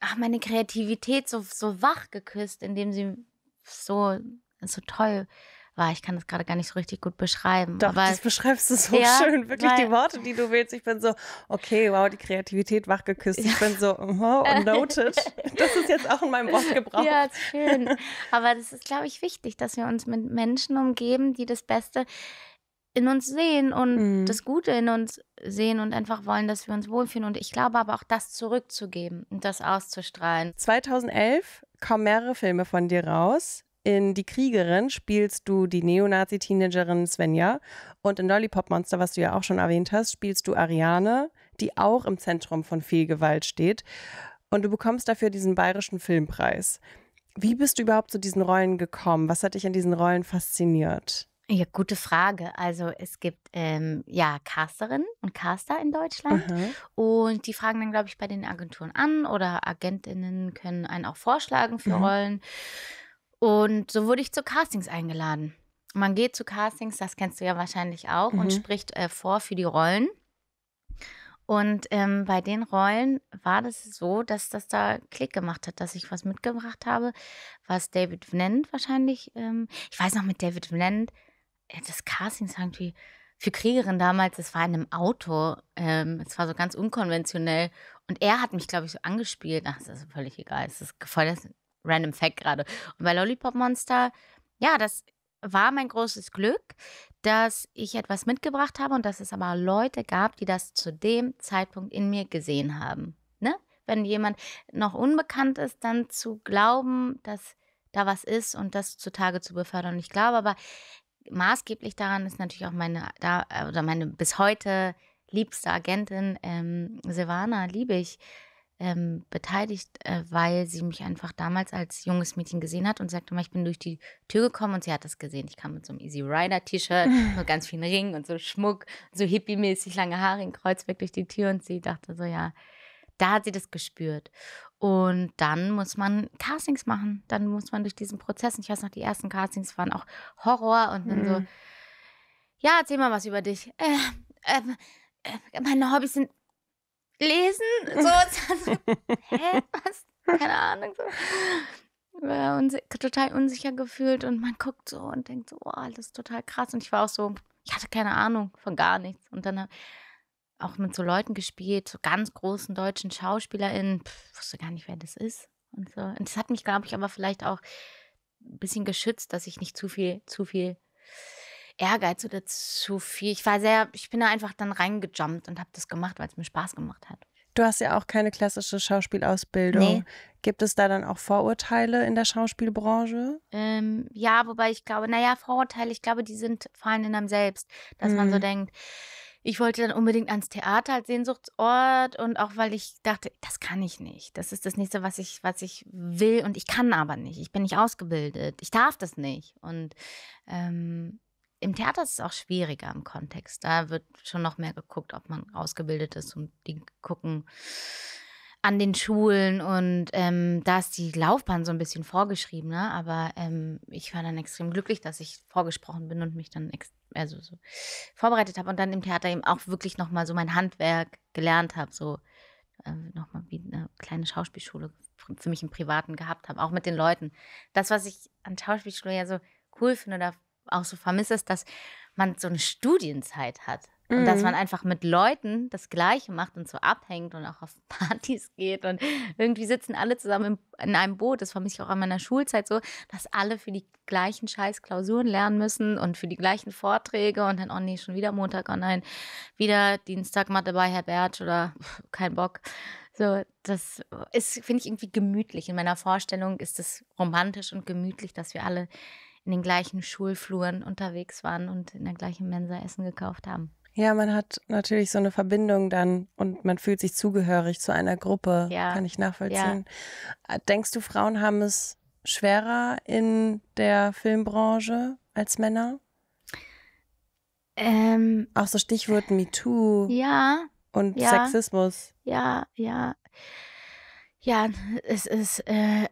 ach, meine Kreativität so, so wach geküsst, indem sie so, so toll war. Ich kann das gerade gar nicht so richtig gut beschreiben. Doch, aber, das beschreibst du so [LAUGHS] ja, schön. Wirklich weil, die Worte, die du wählst. Ich bin so, okay, wow, die Kreativität wachgeküsst. Ich bin so, wow, oh, uh-huh, noted. [LAUGHS] das ist jetzt auch in meinem Wort gebraucht. Ja, schön. [LAUGHS] Aber das ist, glaube ich, wichtig, dass wir uns mit Menschen umgeben, die das Beste in uns sehen und mm. das Gute in uns sehen und einfach wollen, dass wir uns wohlfühlen. Und ich glaube aber auch, das zurückzugeben und das auszustrahlen. 2011 kommen mehrere Filme von dir raus. In Die Kriegerin spielst du die Neonazi-Teenagerin Svenja und in Lollipop Monster, was du ja auch schon erwähnt hast, spielst du Ariane, die auch im Zentrum von viel Gewalt steht. Und du bekommst dafür diesen bayerischen Filmpreis. Wie bist du überhaupt zu diesen Rollen gekommen? Was hat dich an diesen Rollen fasziniert? Ja, gute Frage. Also es gibt ähm, ja Casterinnen und Caster in Deutschland mhm. und die fragen dann, glaube ich, bei den Agenturen an oder Agentinnen können einen auch vorschlagen für mhm. Rollen. Und so wurde ich zu Castings eingeladen. Man geht zu Castings, das kennst du ja wahrscheinlich auch, mhm. und spricht äh, vor für die Rollen. Und ähm, bei den Rollen war das so, dass das da Klick gemacht hat, dass ich was mitgebracht habe, was David Vnend wahrscheinlich, ähm, ich weiß noch mit David Vnend, äh, das Casting ist irgendwie für Kriegerin damals, das war in einem Auto, ähm, es ähm, war so ganz unkonventionell. Und er hat mich, glaube ich, so angespielt. Ach, das ist völlig egal, es ist voll das random Fact gerade. Und bei Lollipop Monster, ja, das war mein großes Glück, dass ich etwas mitgebracht habe und dass es aber Leute gab, die das zu dem Zeitpunkt in mir gesehen haben. Ne? Wenn jemand noch unbekannt ist, dann zu glauben, dass da was ist und das zutage zu befördern. Ich glaube aber, maßgeblich daran ist natürlich auch meine, da, oder meine bis heute liebste Agentin, ähm, Silvana ich ähm, beteiligt, äh, weil sie mich einfach damals als junges Mädchen gesehen hat und sagte mal, ich bin durch die Tür gekommen und sie hat das gesehen. Ich kam mit so einem Easy Rider T-Shirt, mit [LAUGHS] ganz vielen Ringen und so Schmuck, so hippie-mäßig lange Haare in Kreuzweg durch die Tür und sie dachte so, ja, da hat sie das gespürt. Und dann muss man Castings machen. Dann muss man durch diesen Prozess. Und ich weiß noch, die ersten Castings waren auch Horror und dann mhm. so, ja, erzähl mal was über dich. Äh, ähm, äh, meine Hobbys sind lesen? [LAUGHS] So, hä, was? Keine Ahnung. So. Und total unsicher gefühlt und man guckt so und denkt so, oh, das ist total krass. Und ich war auch so, ich hatte keine Ahnung von gar nichts. Und dann auch mit so Leuten gespielt, so ganz großen deutschen SchauspielerInnen, Pff, wusste gar nicht, wer das ist. Und so. Und das hat mich, glaube ich, aber vielleicht auch ein bisschen geschützt, dass ich nicht zu viel, zu viel Ehrgeiz oder zu viel. Ich war sehr, ich bin da einfach dann reingejumpt und habe das gemacht, weil es mir Spaß gemacht hat. Du hast ja auch keine klassische Schauspielausbildung. Nee. Gibt es da dann auch Vorurteile in der Schauspielbranche? Ähm, ja, wobei ich glaube, naja, Vorurteile, ich glaube, die sind vor allem in einem selbst, dass mhm. man so mhm. denkt, ich wollte dann unbedingt ans Theater als Sehnsuchtsort und auch weil ich dachte, das kann ich nicht. Das ist das nächste, was ich, was ich will und ich kann aber nicht. Ich bin nicht ausgebildet. Ich darf das nicht. Und ähm, im Theater ist es auch schwieriger im Kontext. Da wird schon noch mehr geguckt, ob man ausgebildet ist und die gucken an den Schulen und ähm, da ist die Laufbahn so ein bisschen vorgeschrieben, ne? aber ähm, ich war dann extrem glücklich, dass ich vorgesprochen bin und mich dann also so vorbereitet habe und dann im Theater eben auch wirklich nochmal so mein Handwerk gelernt habe, so äh, nochmal wie eine kleine Schauspielschule für mich im Privaten gehabt habe, auch mit den Leuten. Das, was ich an Schauspielschule ja so cool finde da auch so vermisse, ist, dass man so eine Studienzeit hat. Und dass man mhm. einfach mit Leuten das Gleiche macht und so abhängt und auch auf [LAUGHS] Partys geht und irgendwie sitzen alle zusammen in einem Boot. Das vermisse ich auch an meiner Schulzeit so, dass alle für die gleichen scheiß Klausuren lernen müssen und für die gleichen Vorträge und dann, oh nee, schon wieder Montag, oh nein, wieder Dienstag Mathe bei Herr Bertsch oder [LAUGHS] kein Bock. So, das ist, finde ich, irgendwie gemütlich. In meiner Vorstellung ist es romantisch und gemütlich, dass wir alle in den gleichen Schulfluren unterwegs waren und in der gleichen Mensa Essen gekauft haben. Ja, man hat natürlich so eine Verbindung dann und man fühlt sich zugehörig zu einer Gruppe, ja. kann ich nachvollziehen. Ja. Äh, denkst du, Frauen haben es schwerer in der Filmbranche als Männer? Ähm, Auch so Stichwort MeToo. Ja. Und ja, Sexismus. Ja, ja. Ja, es ist äh,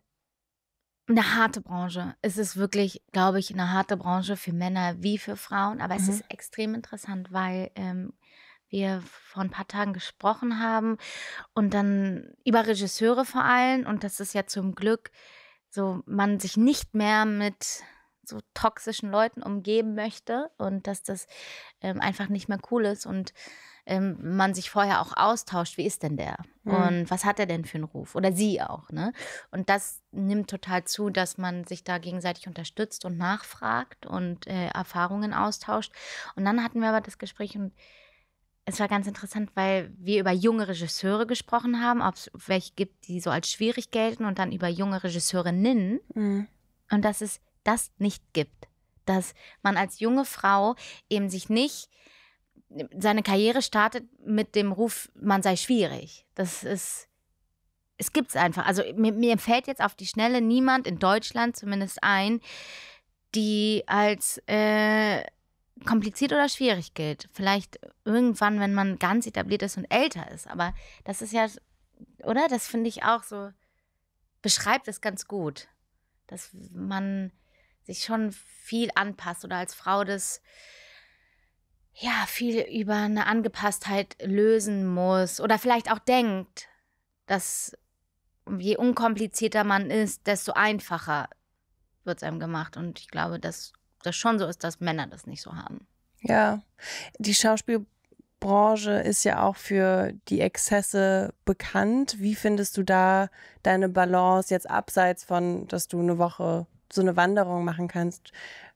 eine harte Branche. Es ist wirklich, glaube ich, eine harte Branche für Männer wie für Frauen. Aber mhm. es ist mhm. extrem interessant, weil ähm, wir vor ein paar Tagen gesprochen haben und dann über Regisseure vor allem. Und das ist ja zum Glück so, man sich nicht mehr mit so toxischen Leuten umgeben möchte und dass das ähm, einfach nicht mehr cool ist. Und ähm, man sich vorher auch austauscht, wie ist denn der? Mhm. Und was hat er denn für einen Ruf? Oder sie auch, ne? Und das nimmt total zu, dass man sich da gegenseitig unterstützt und nachfragt und äh, Erfahrungen austauscht. Und dann hatten wir aber das Gespräch und es war ganz interessant, weil wir über junge Regisseure gesprochen haben, ob es welche gibt, die so als schwierig gelten und dann über junge Regisseurinnen mhm. und dass es das nicht gibt. Dass man als junge Frau eben sich nicht seine Karriere startet mit dem Ruf, man sei schwierig. Das ist, es gibt es einfach. Also mir, mir fällt jetzt auf die Schnelle niemand in Deutschland zumindest ein, die als äh, kompliziert oder schwierig gilt. Vielleicht irgendwann, wenn man ganz etabliert ist und älter ist. Aber das ist ja, oder? Das finde ich auch so, beschreibt es ganz gut, dass man sich schon viel anpasst oder als Frau des ja viel über eine Angepasstheit lösen muss oder vielleicht auch denkt, dass je unkomplizierter man ist, desto einfacher wird es einem gemacht. Und ich glaube, dass das schon so ist, dass Männer das nicht so haben. Ja, die Schauspielbranche ist ja auch für die Exzesse bekannt. Wie findest du da deine Balance jetzt abseits von, dass du eine Woche so eine Wanderung machen kannst?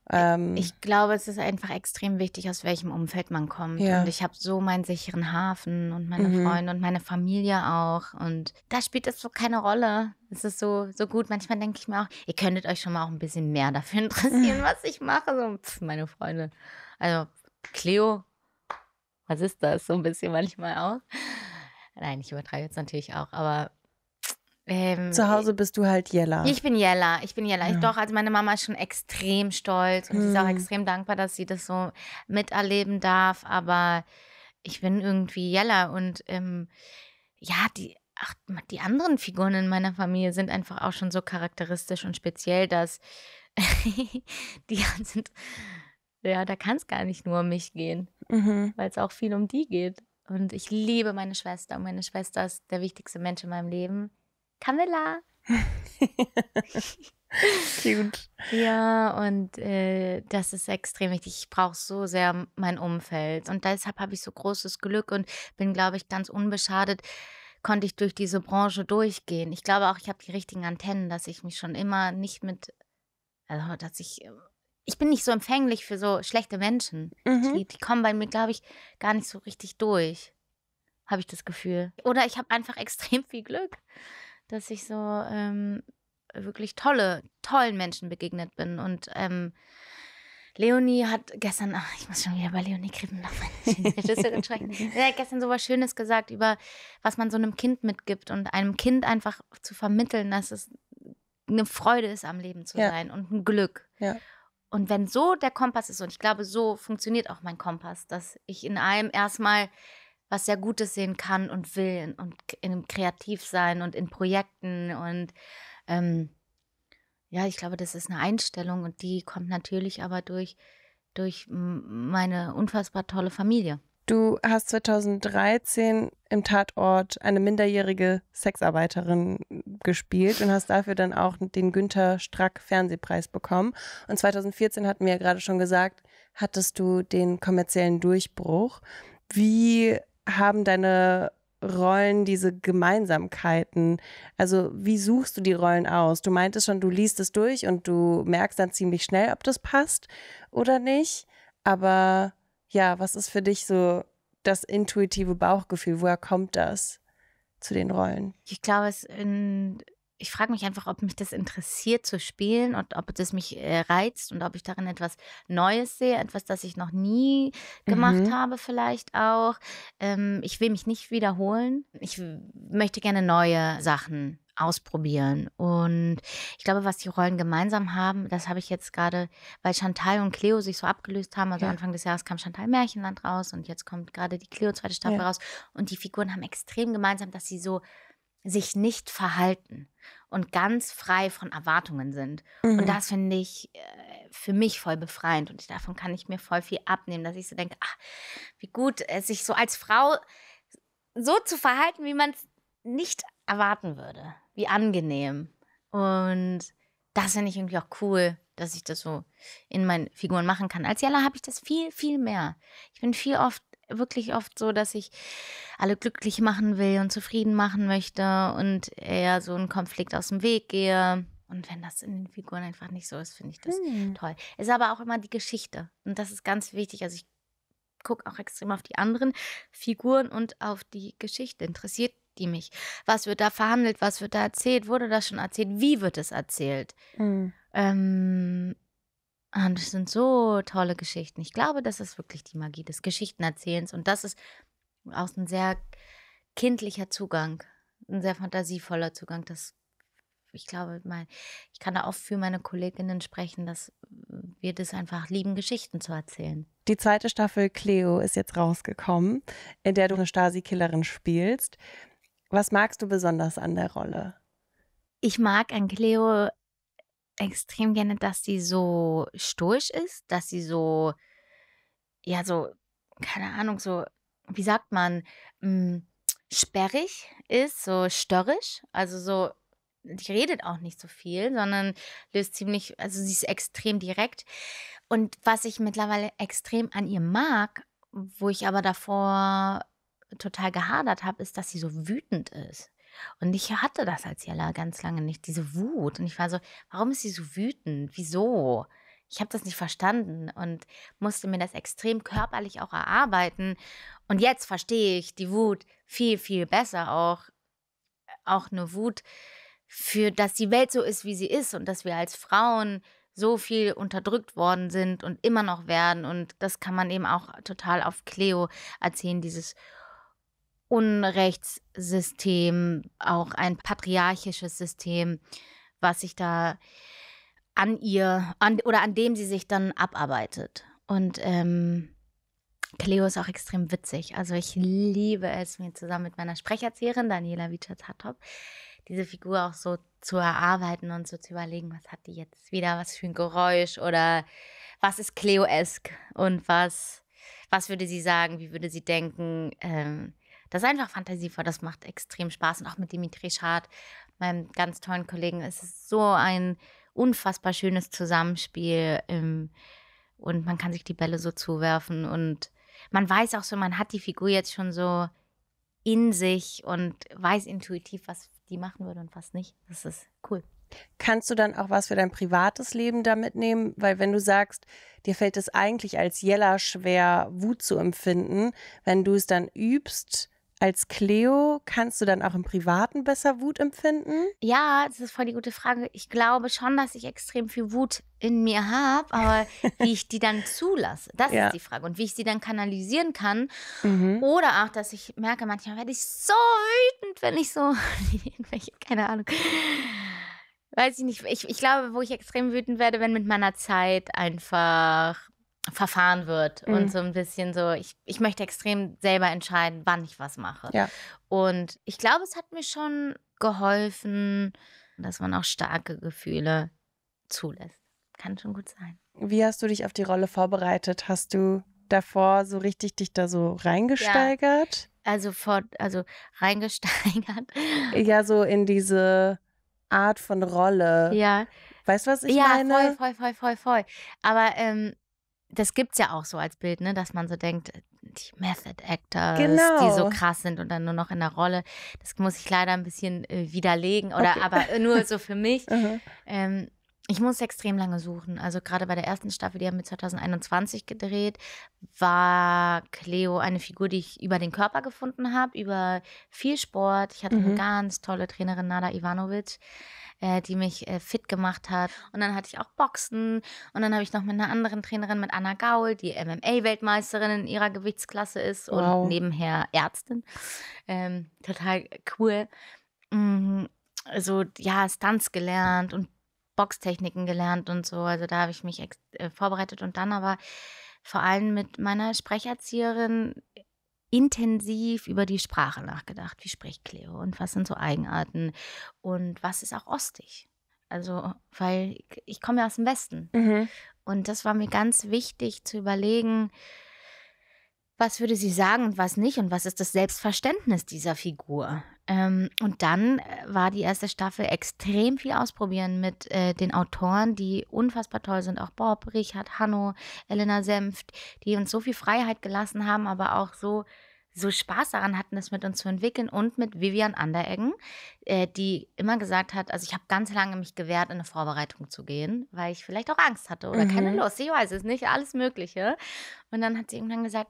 Ähm, ich glaube, es ist einfach extrem wichtig, aus welchem Umfeld man kommt. Ja. Und ich habe so meinen sicheren Hafen und meine mhm. Freunde und meine Familie auch. Und da spielt es so keine Rolle. Es ist so, so gut. Manchmal denke ich mir auch, ihr könntet euch schon mal auch ein bisschen mehr dafür [LAUGHS] interessieren, was ich mache. So, pf, meine Freunde. Also, Cleo, was ist das? So ein bisschen manchmal auch. Nein, ich übertreibe jetzt natürlich auch, aber ähm, Zu Hause bist du halt Jella. Ich bin Jella, ich bin Jella. Ja. Ich doch, also meine Mama ist schon extrem stolz und hm. sie ist auch hm. extrem dankbar, dass sie das so miterleben darf, aber ich bin irgendwie Jella und ähm, ja, die, ach, die anderen Figuren in meiner Familie sind einfach auch schon so charakteristisch und speziell, dass [LAUGHS] die [LAUGHS] sind, ja, da kann es gar nicht nur um mich gehen, mhm. weil es auch viel um die geht. Und ich liebe meine Schwester und meine Schwester ist der wichtigste Mensch in meinem Leben. Camilla. [LAUGHS] Cute. Ja, und äh, das ist extrem wichtig. Ich brauche so sehr mein Umfeld. Und deshalb habe ich so großes Glück und bin, glaube ich, ganz unbeschadet, konnte ich durch diese Branche durchgehen. Ich glaube auch, ich habe die richtigen Antennen, dass ich mich schon immer nicht mit, also dass ich, ähm, ich bin nicht so empfänglich für so schlechte Menschen. Mhm. Die, die kommen bei mir, glaube ich, gar nicht so richtig durch, habe ich das Gefühl. Oder ich habe einfach [LAUGHS] extrem viel Glück dass ich so ähm, wirklich tolle, tollen Menschen begegnet bin. Und ähm, Leonie hat gestern, ach, ich muss schon wieder bei Leonie Krippen nach Regisseurin sprechen. Sie hat gestern so was Schönes gesagt über, was man so einem Kind mitgibt und einem Kind einfach zu vermitteln, dass es eine Freude ist, am Leben zu ja. sein und ein Glück. Ja. Und wenn so der Kompass ist, und ich glaube, so funktioniert auch mein Kompass, dass ich in allem erstmal was sehr Gutes sehen kann und will und in einem Kreativsein und in Projekten und ähm, ja, ich glaube, das ist eine Einstellung und die kommt natürlich aber durch, durch meine unfassbar tolle Familie. Du hast 2013 im Tatort eine minderjährige Sexarbeiterin gespielt und hast dafür dann auch den Günter Strack Fernsehpreis bekommen. Und 2014 hatten wir ja gerade schon gesagt, hattest du den kommerziellen Durchbruch. Wie haben deine Rollen diese Gemeinsamkeiten? Also wie suchst du die Rollen aus? Du meintest schon, du liest es durch und du merkst dann ziemlich schnell, ob das passt oder nicht. Aber ja, was ist für dich so das intuitive Bauchgefühl? Woher kommt das zu den Rollen? Ich glaube, es in, ich frage mich einfach, ob mich das interessiert zu spielen und ob das mich äh, reizt und ob ich darin etwas Neues sehe, etwas, das ich noch nie gemacht mhm. habe, vielleicht auch. Ähm, ich will mich nicht wiederholen. Ich möchte gerne neue Sachen ausprobieren. Und ich glaube, was die Rollen gemeinsam haben, das habe ich jetzt gerade, weil Chantal und Cleo sich so abgelöst haben. Also ja. Anfang des Jahres kam Chantal Märchenland raus und jetzt kommt gerade die Cleo zweite Staffel ja. raus. Und die Figuren haben extrem gemeinsam, dass sie so sich nicht verhalten und ganz frei von Erwartungen sind. Mhm. Und das finde ich äh, für mich voll befreiend und davon kann ich mir voll viel abnehmen, dass ich so denke, ach, wie gut es äh, sich so als Frau so zu verhalten, wie man es nicht erwarten würde. Wie angenehm. Und das finde ich irgendwie auch cool, dass ich das so in meinen Figuren machen kann. Als Jella habe ich das viel, viel mehr. Ich bin viel oft wirklich oft so, dass ich alle glücklich machen will und zufrieden machen möchte und eher so einen Konflikt aus dem Weg gehe. Und wenn das in den Figuren einfach nicht so ist, finde ich das hm. toll. Ist aber auch immer die Geschichte. Und das ist ganz wichtig. Also ich gucke auch extrem auf die anderen Figuren und auf die Geschichte. Interessiert die mich? Was wird da verhandelt? Was wird da erzählt? Wurde das schon erzählt? Wie wird es erzählt? Hm. Ähm, und ah, das sind so tolle Geschichten. Ich glaube, das ist wirklich die Magie des Geschichtenerzählens. Und das ist auch ein sehr kindlicher Zugang, ein sehr fantasievoller Zugang. Das, ich glaube, mein, ich kann da auch für meine Kolleginnen sprechen, dass wir das einfach lieben, Geschichten zu erzählen. Die zweite Staffel Cleo ist jetzt rausgekommen, in der du eine Stasi-Killerin spielst. Was magst du besonders an der Rolle? Ich mag an Cleo extrem gerne, dass sie so stoisch ist, dass sie so, ja, so, keine Ahnung, so, wie sagt man, mh, mm, sperrig ist, so störrisch. Also so, die redet auch nicht so viel, sondern löst ziemlich, also sie ist extrem direkt. Und was ich mittlerweile extrem an ihr mag, wo ich aber davor total gehadert habe, ist, dass sie so wütend ist. Und ich hatte das als Jella ganz lange nicht, diese Wut. Und ich war so, warum ist sie so wütend? Wieso? Ich habe das nicht verstanden und musste mir das extrem körperlich auch erarbeiten. Und jetzt verstehe ich die Wut viel, viel besser auch. Auch eine Wut für, dass die Welt so ist, wie sie ist und dass wir als Frauen so viel unterdrückt worden sind und immer noch werden. Und das kann man eben auch total auf Cleo erzählen, dieses Unrechtssystem, auch ein patriarchisches System, was sich da an ihr an, oder an dem sie sich dann abarbeitet. Und ähm, Cleo ist auch extrem witzig. Also ich liebe es, mir zusammen mit meiner Sprecherzieherin Daniela Vichazatop diese Figur auch so zu erarbeiten und so zu überlegen, was hat die jetzt wieder, was für ein Geräusch oder was ist Cleo-esk und was, was würde sie sagen, wie würde sie denken. Ähm, das ist einfach fantasievoll, das macht extrem Spaß. Und auch mit Dimitri Schad, meinem ganz tollen Kollegen, es ist so ein unfassbar schönes Zusammenspiel. Ähm, und man kann sich die Bälle so zuwerfen und man weiß auch so, man hat die Figur jetzt schon so in sich und weiß intuitiv, was die machen würde und was nicht. Das ist cool. Kannst du dann auch was für dein privates Leben da mitnehmen? Weil wenn du sagst, dir fällt es eigentlich als Jella schwer, Wut zu empfinden, wenn du es dann übst, als Cleo kannst du dann auch im Privaten besser Wut empfinden? Ja, das ist voll die gute Frage. Ich glaube schon, dass ich extrem viel Wut in mir habe, aber [LAUGHS] wie ich die dann zulasse, das ja. ist die Frage. Und wie ich sie dann kanalisieren kann. Mhm. Oder auch, dass ich merke, manchmal werde ich so wütend, wenn ich so, [LAUGHS] keine Ahnung. Weiß ich nicht. Ich, ich glaube, wo ich extrem wütend werde, wenn mit meiner Zeit einfach verfahren wird mhm. und so ein bisschen so, ich, ich möchte extrem selber entscheiden, wann ich was mache. Ja. Und ich glaube, es hat mir schon geholfen, dass man auch starke Gefühle zulässt. Kann schon gut sein. Wie hast du dich auf die Rolle vorbereitet? Hast du davor so richtig dich da so reingesteigert? Ja. Also vor, also reingesteigert. [LAUGHS] Ja, so in diese Art von Rolle. Ja. Weißt du, was ich ja, meine? Ja, voll, voll, voll, voll, voll. Aber ähm, das gibt es ja auch so als Bild, ne? dass man so denkt, äh, die Method Actors, genau. die so genau. krass sind und dann nur noch in der Rolle. Das muss ich leider ein bisschen äh, widerlegen, oder okay. aber nur so für mich. [LAUGHS] Ähm, ich muss extrem lange suchen. Also gerade bei der ersten Staffel, die haben wir 2021 gedreht, war Cleo eine Figur, die ich über den Körper gefunden habe, über viel Sport. Ich hatte mhm. eine ganz tolle Trainerin, Nada Ivanovic äh, die mich äh, fit gemacht hat. Und dann hatte ich auch Boxen und dann habe ich noch mit einer anderen Trainerin, mit Anna Gaul, die MMA-Weltmeisterin in ihrer Gewichtsklasse ist wow. und nebenher Ärztin. Ähm, total cool. Mhm. Also ja, Stunts gelernt und Boxtechniken gelernt und so. Also da habe ich mich äh, vorbereitet und dann aber vor allem mit meiner Sprecherzieherin intensiv über die Sprache nachgedacht. Wie spricht Cleo und was sind so Eigenarten und was ist auch ostig? Also, weil ich komme ja aus dem Westen. Mhm. Und das war mir ganz wichtig zu überlegen, was würde sie sagen und was nicht und was ist das Selbstverständnis dieser Figur. Ähm, und dann äh, war die erste Staffel extrem viel ausprobieren mit äh, den Autoren, die unfassbar toll sind, auch Bob, Richard, Hanno, Elena Senft, die uns so viel Freiheit gelassen haben, aber auch so so Spaß daran hatten, das mit uns zu entwickeln und mit Vivian Andereggen, äh, die immer gesagt hat, also ich habe ganz lange mich gewehrt, in eine Vorbereitung zu gehen, weil ich vielleicht auch Angst hatte oder mhm. keine Lust, ich weiß es nicht, alles Mögliche. Und dann hat sie irgendwann gesagt,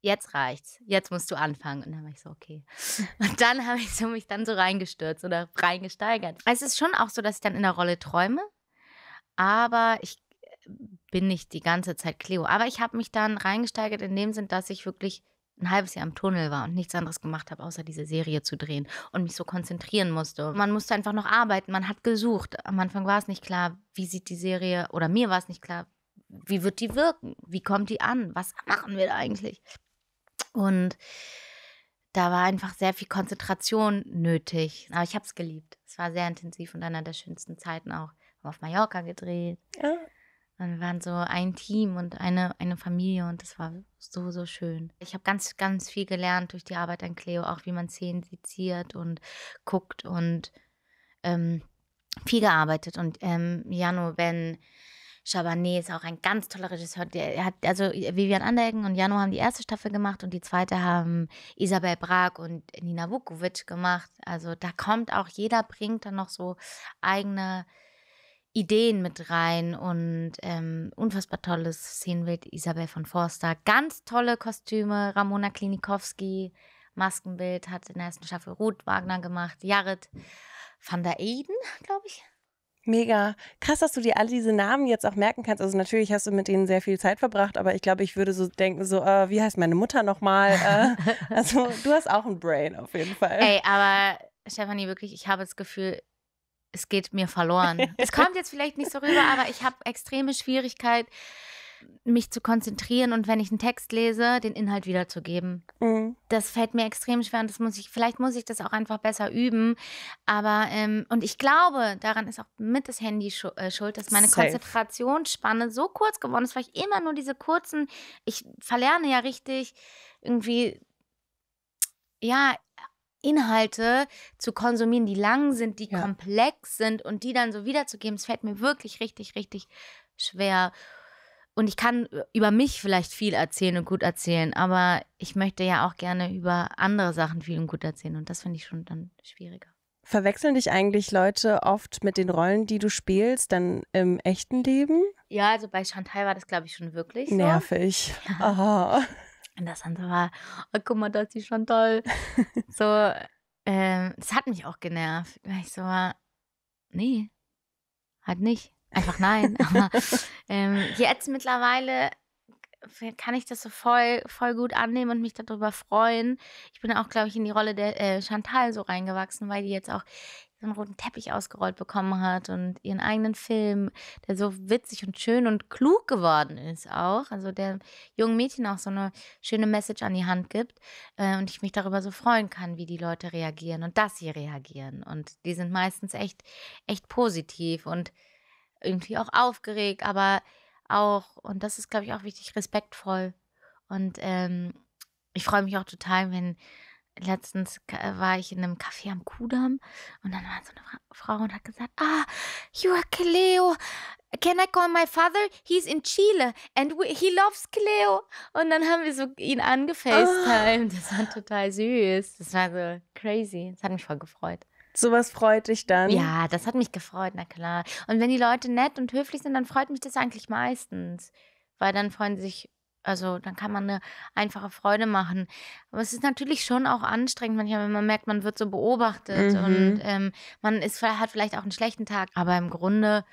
jetzt reicht's, jetzt musst du anfangen. Und dann war ich so, okay. [LAUGHS] Und dann habe ich so mich dann so reingestürzt oder reingesteigert. Es ist schon auch so, dass ich dann in der Rolle träume, aber ich äh, bin nicht die ganze Zeit Cleo. Aber ich habe mich dann reingesteigert in dem Sinn, dass ich wirklich ein halbes Jahr im Tunnel war und nichts anderes gemacht habe, außer diese Serie zu drehen und mich so konzentrieren musste. Man musste einfach noch arbeiten, man hat gesucht. Am Anfang war es nicht klar, wie sieht die Serie, oder mir war es nicht klar, wie wird die wirken, wie kommt die an, was machen wir da eigentlich? Und da war einfach sehr viel Konzentration nötig. Aber ich habe es geliebt. Es war sehr intensiv und einer der schönsten Zeiten auch. Auf Mallorca gedreht. Ja, wir waren so ein Team und eine, eine Familie und das war so, so schön. Ich habe ganz, ganz viel gelernt durch die Arbeit an Cleo, auch wie man Szenen seziert und guckt und ähm, viel gearbeitet. Und ähm, Jano Ben Chabanet ist auch ein ganz toller Regisseur. Der hat, also Vivian Andereggen und Jano haben die erste Staffel gemacht und die zweite haben Isabel Brag und Nina Vukovic gemacht. Also da kommt auch jeder, bringt dann noch so eigene Ideen mit rein und ähm, unfassbar tolles Szenenbild Isabel von Forster. Ganz tolle Kostüme, Ramona Klinikowski, Maskenbild hat in der ersten Staffel Ruth Wagner gemacht, Jared van der Eden, glaube ich. Mega. Krass, dass du dir alle diese Namen jetzt auch merken kannst. Also natürlich hast du mit denen sehr viel Zeit verbracht, aber ich glaube, ich würde so denken, so, äh, wie heißt meine Mutter nochmal? Äh, [LAUGHS] also du hast auch ein Brain auf jeden Fall. Ey, aber Stefanie, wirklich, ich habe das Gefühl, es geht mir verloren. es kommt jetzt vielleicht nicht so rüber, aber ich habe extreme Schwierigkeit, mich zu konzentrieren und wenn ich einen Text lese, den Inhalt wiederzugeben. Mhm. Das fällt mir extrem schwer und das muss ich, vielleicht muss ich das auch einfach besser üben. Aber, ähm, und ich glaube, daran ist auch mit das Handy schu äh, schuld, dass meine Safe. Konzentrationsspanne so kurz geworden ist, weil ich immer nur diese kurzen, ich verlerne ja richtig irgendwie, ja, Inhalte zu konsumieren, die lang sind, die ja. komplex sind und die dann so wiederzugeben, es fällt mir wirklich richtig, richtig schwer. Und ich kann äh, über mich vielleicht viel erzählen und gut erzählen, aber ich möchte ja auch gerne über andere Sachen viel und gut erzählen und das finde ich schon dann schwieriger. Verwechseln dich eigentlich Leute oft mit den Rollen, die du spielst, dann im echten Leben? Ja, also bei Chantal war das, glaube ich, schon wirklich so. Nervig. Ja. Aha. Und das dann so war, oh, guck mal, das ist schon toll. so, ähm, das hat mich auch genervt, weil ich so war, nee, halt nicht. Einfach nein. [LAUGHS] Aber ähm, jetzt mittlerweile kann ich das so voll, voll gut annehmen und mich darüber freuen. Ich bin auch, glaube ich, in die Rolle der äh, Chantal so reingewachsen, weil die jetzt auch einen roten Teppich ausgerollt bekommen hat und ihren eigenen Film, der so witzig und schön und klug geworden ist auch. Also der jungen Mädchen auch so eine schöne Message an die Hand gibt äh, und ich mich darüber so freuen kann, wie die Leute reagieren und dass sie reagieren. Und die sind meistens echt, echt positiv und irgendwie auch aufgeregt, aber auch, und das ist, glaube ich, auch wichtig, respektvoll. Und ähm, ich freue mich auch total, wenn letztens äh, war ich in einem Café am Kudamm und dann war so eine Frau und hat gesagt, ah, you are Cleo. Can I call my father? He's in Chile and we, he loves Cleo. Und dann haben wir so ihn angefacetimed. Das war ah. total süß. Das war so crazy. Das hat mich voll gefreut. Sowas freut dich dann? Ja, das hat mich gefreut, na klar. Und wenn die Leute nett und höflich sind, dann freut mich das eigentlich meistens. Weil dann freuen sie sich also dann kann man eine einfache Freude machen. Aber es ist natürlich schon auch anstrengend manchmal, wenn man merkt, man wird so beobachtet mhm. und ähm, man ist, hat vielleicht auch einen schlechten Tag. Aber im Grunde,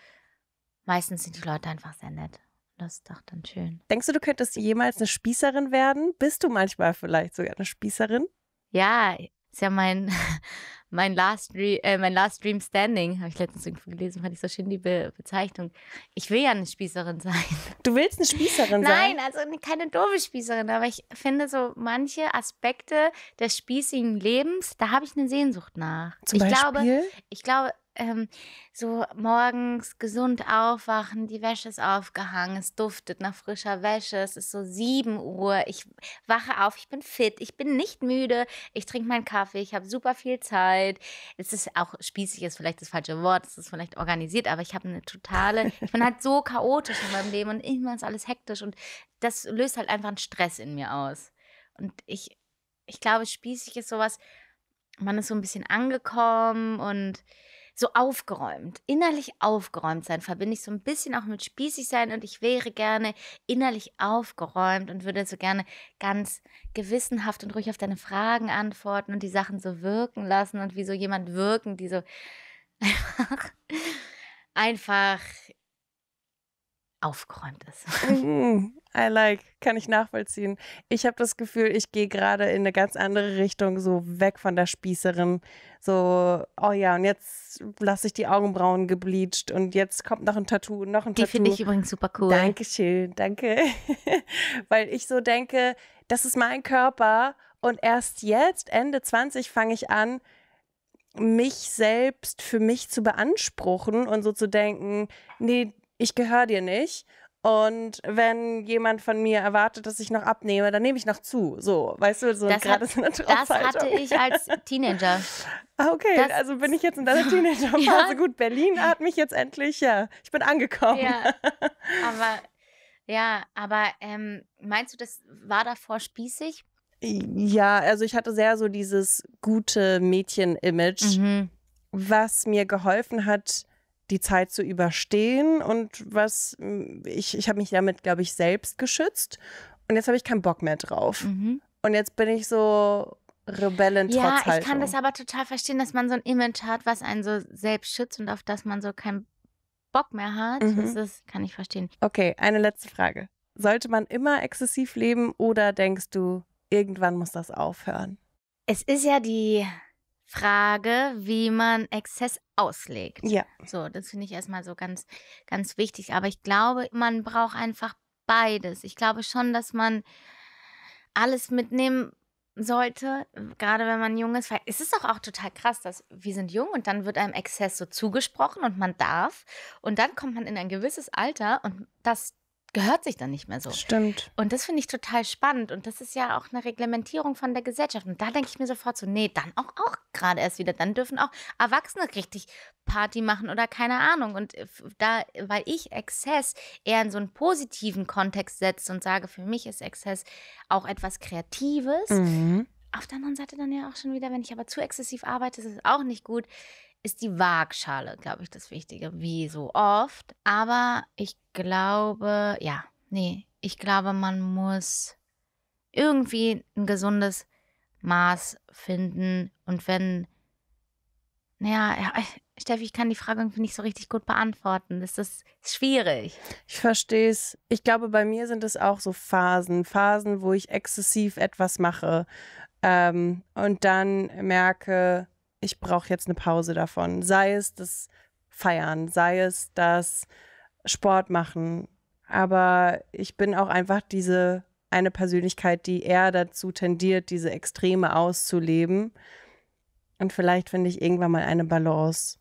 meistens sind die Leute einfach sehr nett. Das ist doch dann schön. Denkst du, du könntest jemals eine Spießerin werden? Bist du manchmal vielleicht sogar eine Spießerin? Ja, ist ja mein, [LAUGHS] mein, Last, Re äh, mein Last Dream Standing, habe ich letztens irgendwo gelesen, fand ich so schön die Be Bezeichnung. Ich will ja eine Spießerin [LAUGHS] sein. Du willst eine Spießerin Nein, sein? Nein, also keine doofe Spießerin, aber ich finde so manche Aspekte des spießigen Lebens, da habe ich eine Sehnsucht nach. Zum ich Beispiel? glaube, ich glaube, ähm, so morgens gesund aufwachen, die Wäsche ist aufgehangen, es duftet nach frischer Wäsche, es ist so 7 Uhr, ich wache auf, ich bin fit, ich bin nicht müde, ich trinke meinen Kaffee, ich habe super viel Zeit. Es ist auch spießig, ist vielleicht das falsche Wort, es ist vielleicht organisiert, aber ich habe eine totale, ich bin halt so chaotisch in meinem Leben und immer ist alles hektisch und das löst halt einfach einen Stress in mir aus. Und ich, ich glaube, spießig ist sowas, man ist so ein bisschen angekommen und so aufgeräumt, innerlich aufgeräumt sein, verbinde ich so ein bisschen auch mit spießig sein und ich wäre gerne innerlich aufgeräumt und würde so gerne ganz gewissenhaft und ruhig auf deine Fragen antworten und die Sachen so wirken lassen und wie so jemand wirken, die so [LAUGHS] einfach, einfach aufgeräumt ist. [LAUGHS] Mm, I like, kann ich nachvollziehen. Ich habe das Gefühl, ich gehe gerade in eine ganz andere Richtung, so weg von der Spießerin. So, oh ja, und jetzt lasse ich die Augenbrauen gebleached und jetzt kommt noch ein Tattoo, noch ein die Tattoo. Die finde ich übrigens super cool. Dankeschön, danke. [LAUGHS] Weil ich so denke, das ist mein Körper und erst jetzt, Ende 20, fange ich an, mich selbst für mich zu beanspruchen und so zu denken, nee, ich gehöre dir nicht. Und wenn jemand von mir erwartet, dass ich noch abnehme, dann nehme ich noch zu. So, weißt du, so gerade so eine Das hatte ich als [LAUGHS] Teenager. Ah, okay, das also bin ich jetzt in deiner [LAUGHS] Teenagerphase. Ja. Gut, Berlin hat mich jetzt endlich, ja, ich bin angekommen. Ja, [LAUGHS] aber, ja, aber ähm, meinst du, das war davor spießig? Ja, also ich hatte sehr so dieses gute Mädchen-Image, mhm. was mir geholfen hat, die Zeit zu überstehen. Und was hm, ich, ich habe mich damit, glaube ich, selbst geschützt. Und jetzt habe ich keinen Bock mehr drauf. Mhm. Und jetzt bin ich so Rebellen Ja, ich kann das aber total verstehen, dass man so ein Image hat, was einen so selbst schützt und auf das man so keinen Bock mehr hat. Mhm. Das kann ich verstehen. Okay, eine letzte Frage. Sollte man immer exzessiv leben oder denkst du, irgendwann muss das aufhören? Es ist ja die Frage, wie man Exzess auslegt. Ja. So, das finde ich erstmal so ganz, ganz wichtig. Aber ich glaube, man braucht einfach beides. Ich glaube schon, dass man alles mitnehmen sollte, gerade wenn man jung ist, weil es ist doch auch total krass, dass wir sind jung und dann wird einem Exzess so zugesprochen und man darf und dann kommt man in ein gewisses Alter und das gehört sich dann nicht mehr so. Stimmt. Und das finde ich total spannend. Und das ist ja auch eine Reglementierung von der Gesellschaft. Und da denke ich mir sofort so, nee, dann auch, auch gerade erst wieder. Dann dürfen auch Erwachsene richtig Party machen oder keine Ahnung. Und äh, da, weil ich Exzess eher in so einen positiven Kontext setze und sage, für mich ist Exzess auch etwas Kreatives. Mhm. Auf der anderen Seite dann ja auch schon wieder, wenn ich aber zu exzessiv arbeite, ist es auch nicht gut ist die Waagschale, glaube ich, das Wichtige, wie so oft. Aber ich glaube, ja, nee, ich glaube, man muss irgendwie ein gesundes Maß finden. Und wenn, naja, ja, Steffi, ich kann die Frage irgendwie nicht so richtig gut beantworten. Das ist, schwierig. Ich verstehe es. Ich glaube, bei mir sind es auch so Phasen. Phasen, wo ich exzessiv etwas mache ähm, und dann merke, ich brauche jetzt eine Pause davon. Sei es das Feiern, sei es das Sport machen. Aber ich bin auch einfach diese eine Persönlichkeit, die eher dazu tendiert, diese Extreme auszuleben. Und vielleicht finde ich irgendwann mal eine Balance,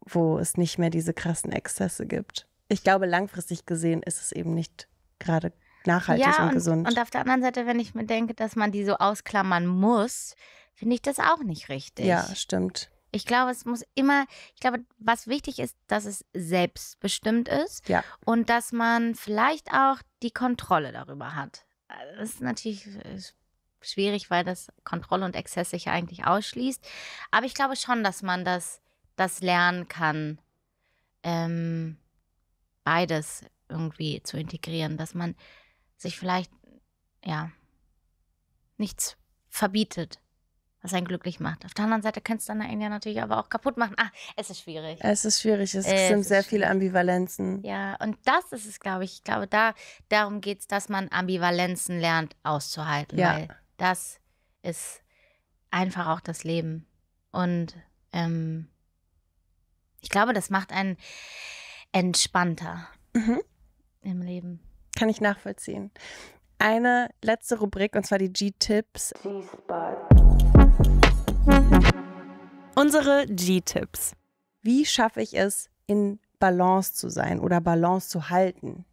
wo es nicht mehr diese krassen Exzesse gibt. Ich glaube, langfristig gesehen ist es eben nicht gerade nachhaltig ja, und, und gesund. Und auf der anderen Seite, wenn ich mir denke, dass man die so ausklammern muss, finde ich das auch nicht richtig. Ja, stimmt. Ich glaube, es muss immer, ich glaube, was wichtig ist, dass es selbstbestimmt ist ja. und dass man vielleicht auch die Kontrolle darüber hat. Äh, das ist natürlich äh, schwierig, weil das Kontrolle und Exzess sich ja eigentlich ausschließt. Aber ich glaube schon, dass man das, das lernen kann, ähm, beides irgendwie zu integrieren, dass man sich vielleicht, ja, nichts verbietet was einen glücklich macht. Auf der anderen Seite könntest du dann einen ja natürlich aber auch kaputt machen. Ah, es ist schwierig. Es ist schwierig, es, es sind sehr schwierig. viele Ambivalenzen. Ja, und das ist es, glaube ich. Ich glaube, da, darum geht es, dass man Ambivalenzen lernt auszuhalten, ja. weil das ist einfach auch das Leben. Und ähm, ich glaube, das macht einen entspannter mhm. im Leben. Kann ich nachvollziehen. Eine letzte Rubrik, und zwar die G-Tipps. G-Spot. Unsere G-Tipps. Wie schaffe ich es, in Balance zu sein oder Balance zu halten?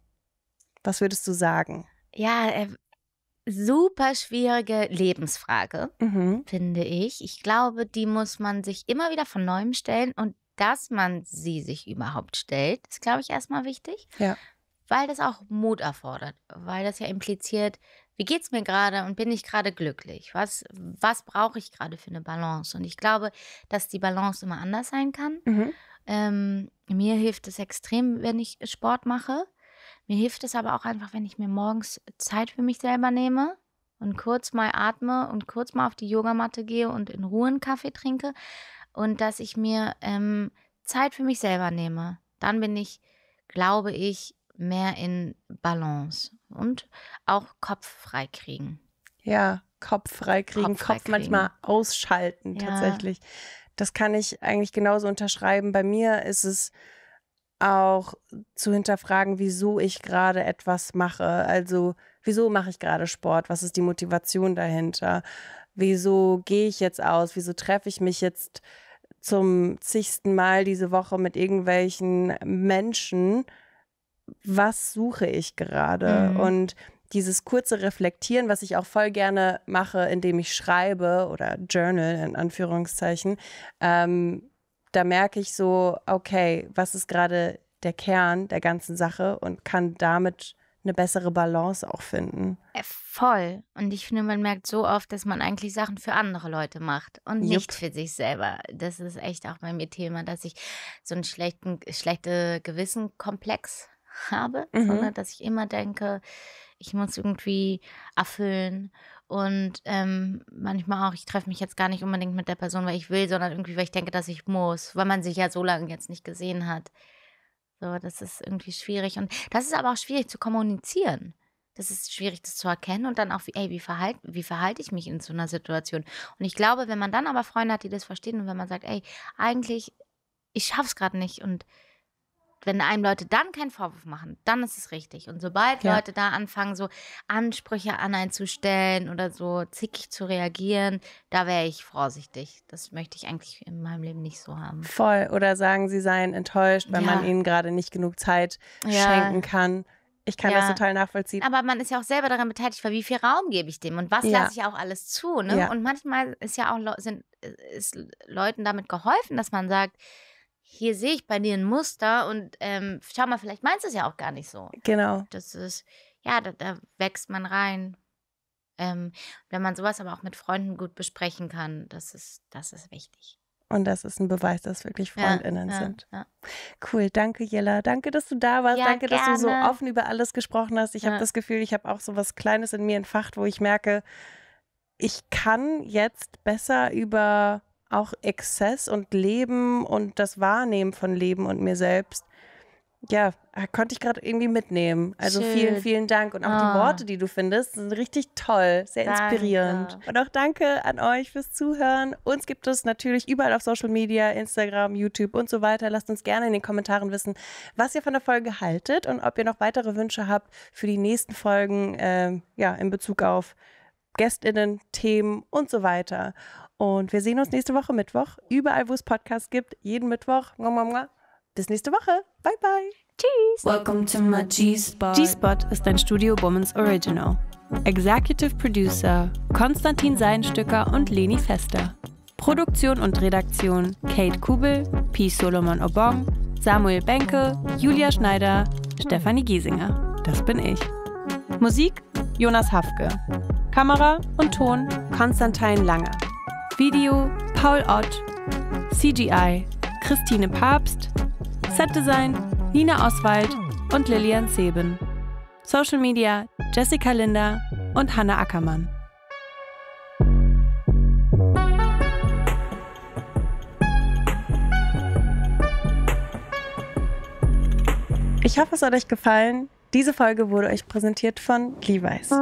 Was würdest du sagen? Ja, äh, super schwierige Lebensfrage, mhm. finde ich. Ich glaube, die muss man sich immer wieder von neuem stellen und dass man sie sich überhaupt stellt, ist, glaube ich, erstmal wichtig. Ja. Weil das auch Mut erfordert, weil das ja impliziert, wie geht es mir gerade und bin ich gerade glücklich? Was, was brauche ich gerade für eine Balance? Und ich glaube, dass die Balance immer anders sein kann. Mhm. Ähm, mir hilft es extrem, wenn ich Sport mache. Mir hilft es aber auch einfach, wenn ich mir morgens Zeit für mich selber nehme und kurz mal atme und kurz mal auf die Yogamatte gehe und in Ruhe einen Kaffee trinke und dass ich mir ähm, Zeit für mich selber nehme. Dann bin ich, glaube ich, mehr in Balance und auch Kopf frei kriegen. Ja, Kopf frei kriegen, Kopf, frei Kopf kriegen. manchmal ausschalten ja. tatsächlich. Das kann ich eigentlich genauso unterschreiben. Bei mir ist es auch zu hinterfragen, wieso ich gerade etwas mache. Also, wieso mache ich gerade Sport? Was ist die Motivation dahinter? Wieso gehe ich jetzt aus? Wieso treffe ich mich jetzt zum zigsten Mal diese Woche mit irgendwelchen Menschen, was suche ich gerade? Mhm. Und dieses kurze Reflektieren, was ich auch voll gerne mache, indem ich schreibe oder journal in Anführungszeichen, ähm, da merke ich so, okay, was ist gerade der Kern der ganzen Sache und kann damit eine bessere Balance auch finden. Äh, voll. Und ich finde, man merkt so oft, dass man eigentlich Sachen für andere Leute macht und Jupp. nicht für sich selber. Das ist echt auch bei mir Thema, dass ich so einen schlechten, schlechte gewissen habe, mhm. sondern dass ich immer denke, ich muss irgendwie erfüllen. Und ähm, manchmal auch, ich treffe mich jetzt gar nicht unbedingt mit der Person, weil ich will, sondern irgendwie, weil ich denke, dass ich muss, weil man sich ja so lange jetzt nicht gesehen hat. So, das ist irgendwie schwierig. Und das ist aber auch schwierig zu kommunizieren. Das ist schwierig, das zu erkennen und dann auch, ey, wie verhalte wie verhalt ich mich in so einer Situation? Und ich glaube, wenn man dann aber Freunde hat, die das verstehen und wenn man sagt, ey, eigentlich, ich schaff's gerade nicht und wenn einem Leute dann keinen Vorwurf machen, dann ist es richtig. Und sobald ja. Leute da anfangen, so Ansprüche an einen zu stellen oder so zickig zu reagieren, da wäre ich vorsichtig. Das möchte ich eigentlich in meinem Leben nicht so haben. Voll. Oder sagen, sie seien enttäuscht, weil ja. man ihnen gerade nicht genug Zeit ja. schenken kann. Ich kann ja. das total nachvollziehen. Aber man ist ja auch selber daran beteiligt, weil wie viel Raum gebe ich dem und was ja. lasse ich auch alles zu. Ne? Ja. Und manchmal ist ja auch sind, äh, ist Leuten damit geholfen, dass man sagt, hier sehe ich bei dir ein Muster und ähm, schau mal, vielleicht meinst du es ja auch gar nicht so. Genau. Das ist, ja, da, da wächst man rein. Ähm, wenn man sowas aber auch mit Freunden gut besprechen kann, das ist, das ist wichtig. Und das ist ein Beweis, dass wirklich FreundInnen ja, ja, sind. Ja. Cool, danke Jella. Danke, dass du da warst. danke, gerne. dass du so offen über alles gesprochen hast. Ich habe das Gefühl, ich habe auch so was Kleines in mir entfacht, wo ich merke, ich kann jetzt besser über auch Exzess und Leben und das Wahrnehmen von Leben und mir selbst, ja, konnte ich gerade irgendwie mitnehmen. Also Schön. vielen, vielen Dank. Und auch oh. die ah. Worte, die du findest, sind richtig toll, sehr danke. inspirierend. Und auch danke an euch fürs Zuhören. Uns gibt es natürlich überall auf Social Media, Instagram, YouTube und so weiter. Lasst uns gerne in den Kommentaren wissen, was ihr von der Folge haltet und ob ihr noch weitere Wünsche habt für die nächsten Folgen, äh, ja, in Bezug auf GästInnen, Themen und so weiter. Und wir sehen uns nächste Woche Mittwoch. Überall, wo es Podcasts gibt, jeden Mittwoch. Bis nächste Woche. Bye, bye. Tschüss. Welcome to my G-Spot. G-Spot ist ein Studio Woman's Original. Executive Producer Konstantin Seidenstücker und Leni Fester. Produktion und Redaktion Kate Kubel, P. Solomon Obong, Samuel Benke, Julia Schneider, Stefanie Giesinger. Das bin ich. Musik Jonas Hafke. Kamera und Ton Konstantin Lange. Video Paul Ott, CGI Christine Papst, Setdesign Nina Oswald und Lilian Seben, Social Media Jessica Linder und Hannah Ackermann. Ich hoffe, es hat euch gefallen. Diese Folge wurde euch präsentiert von Levi's.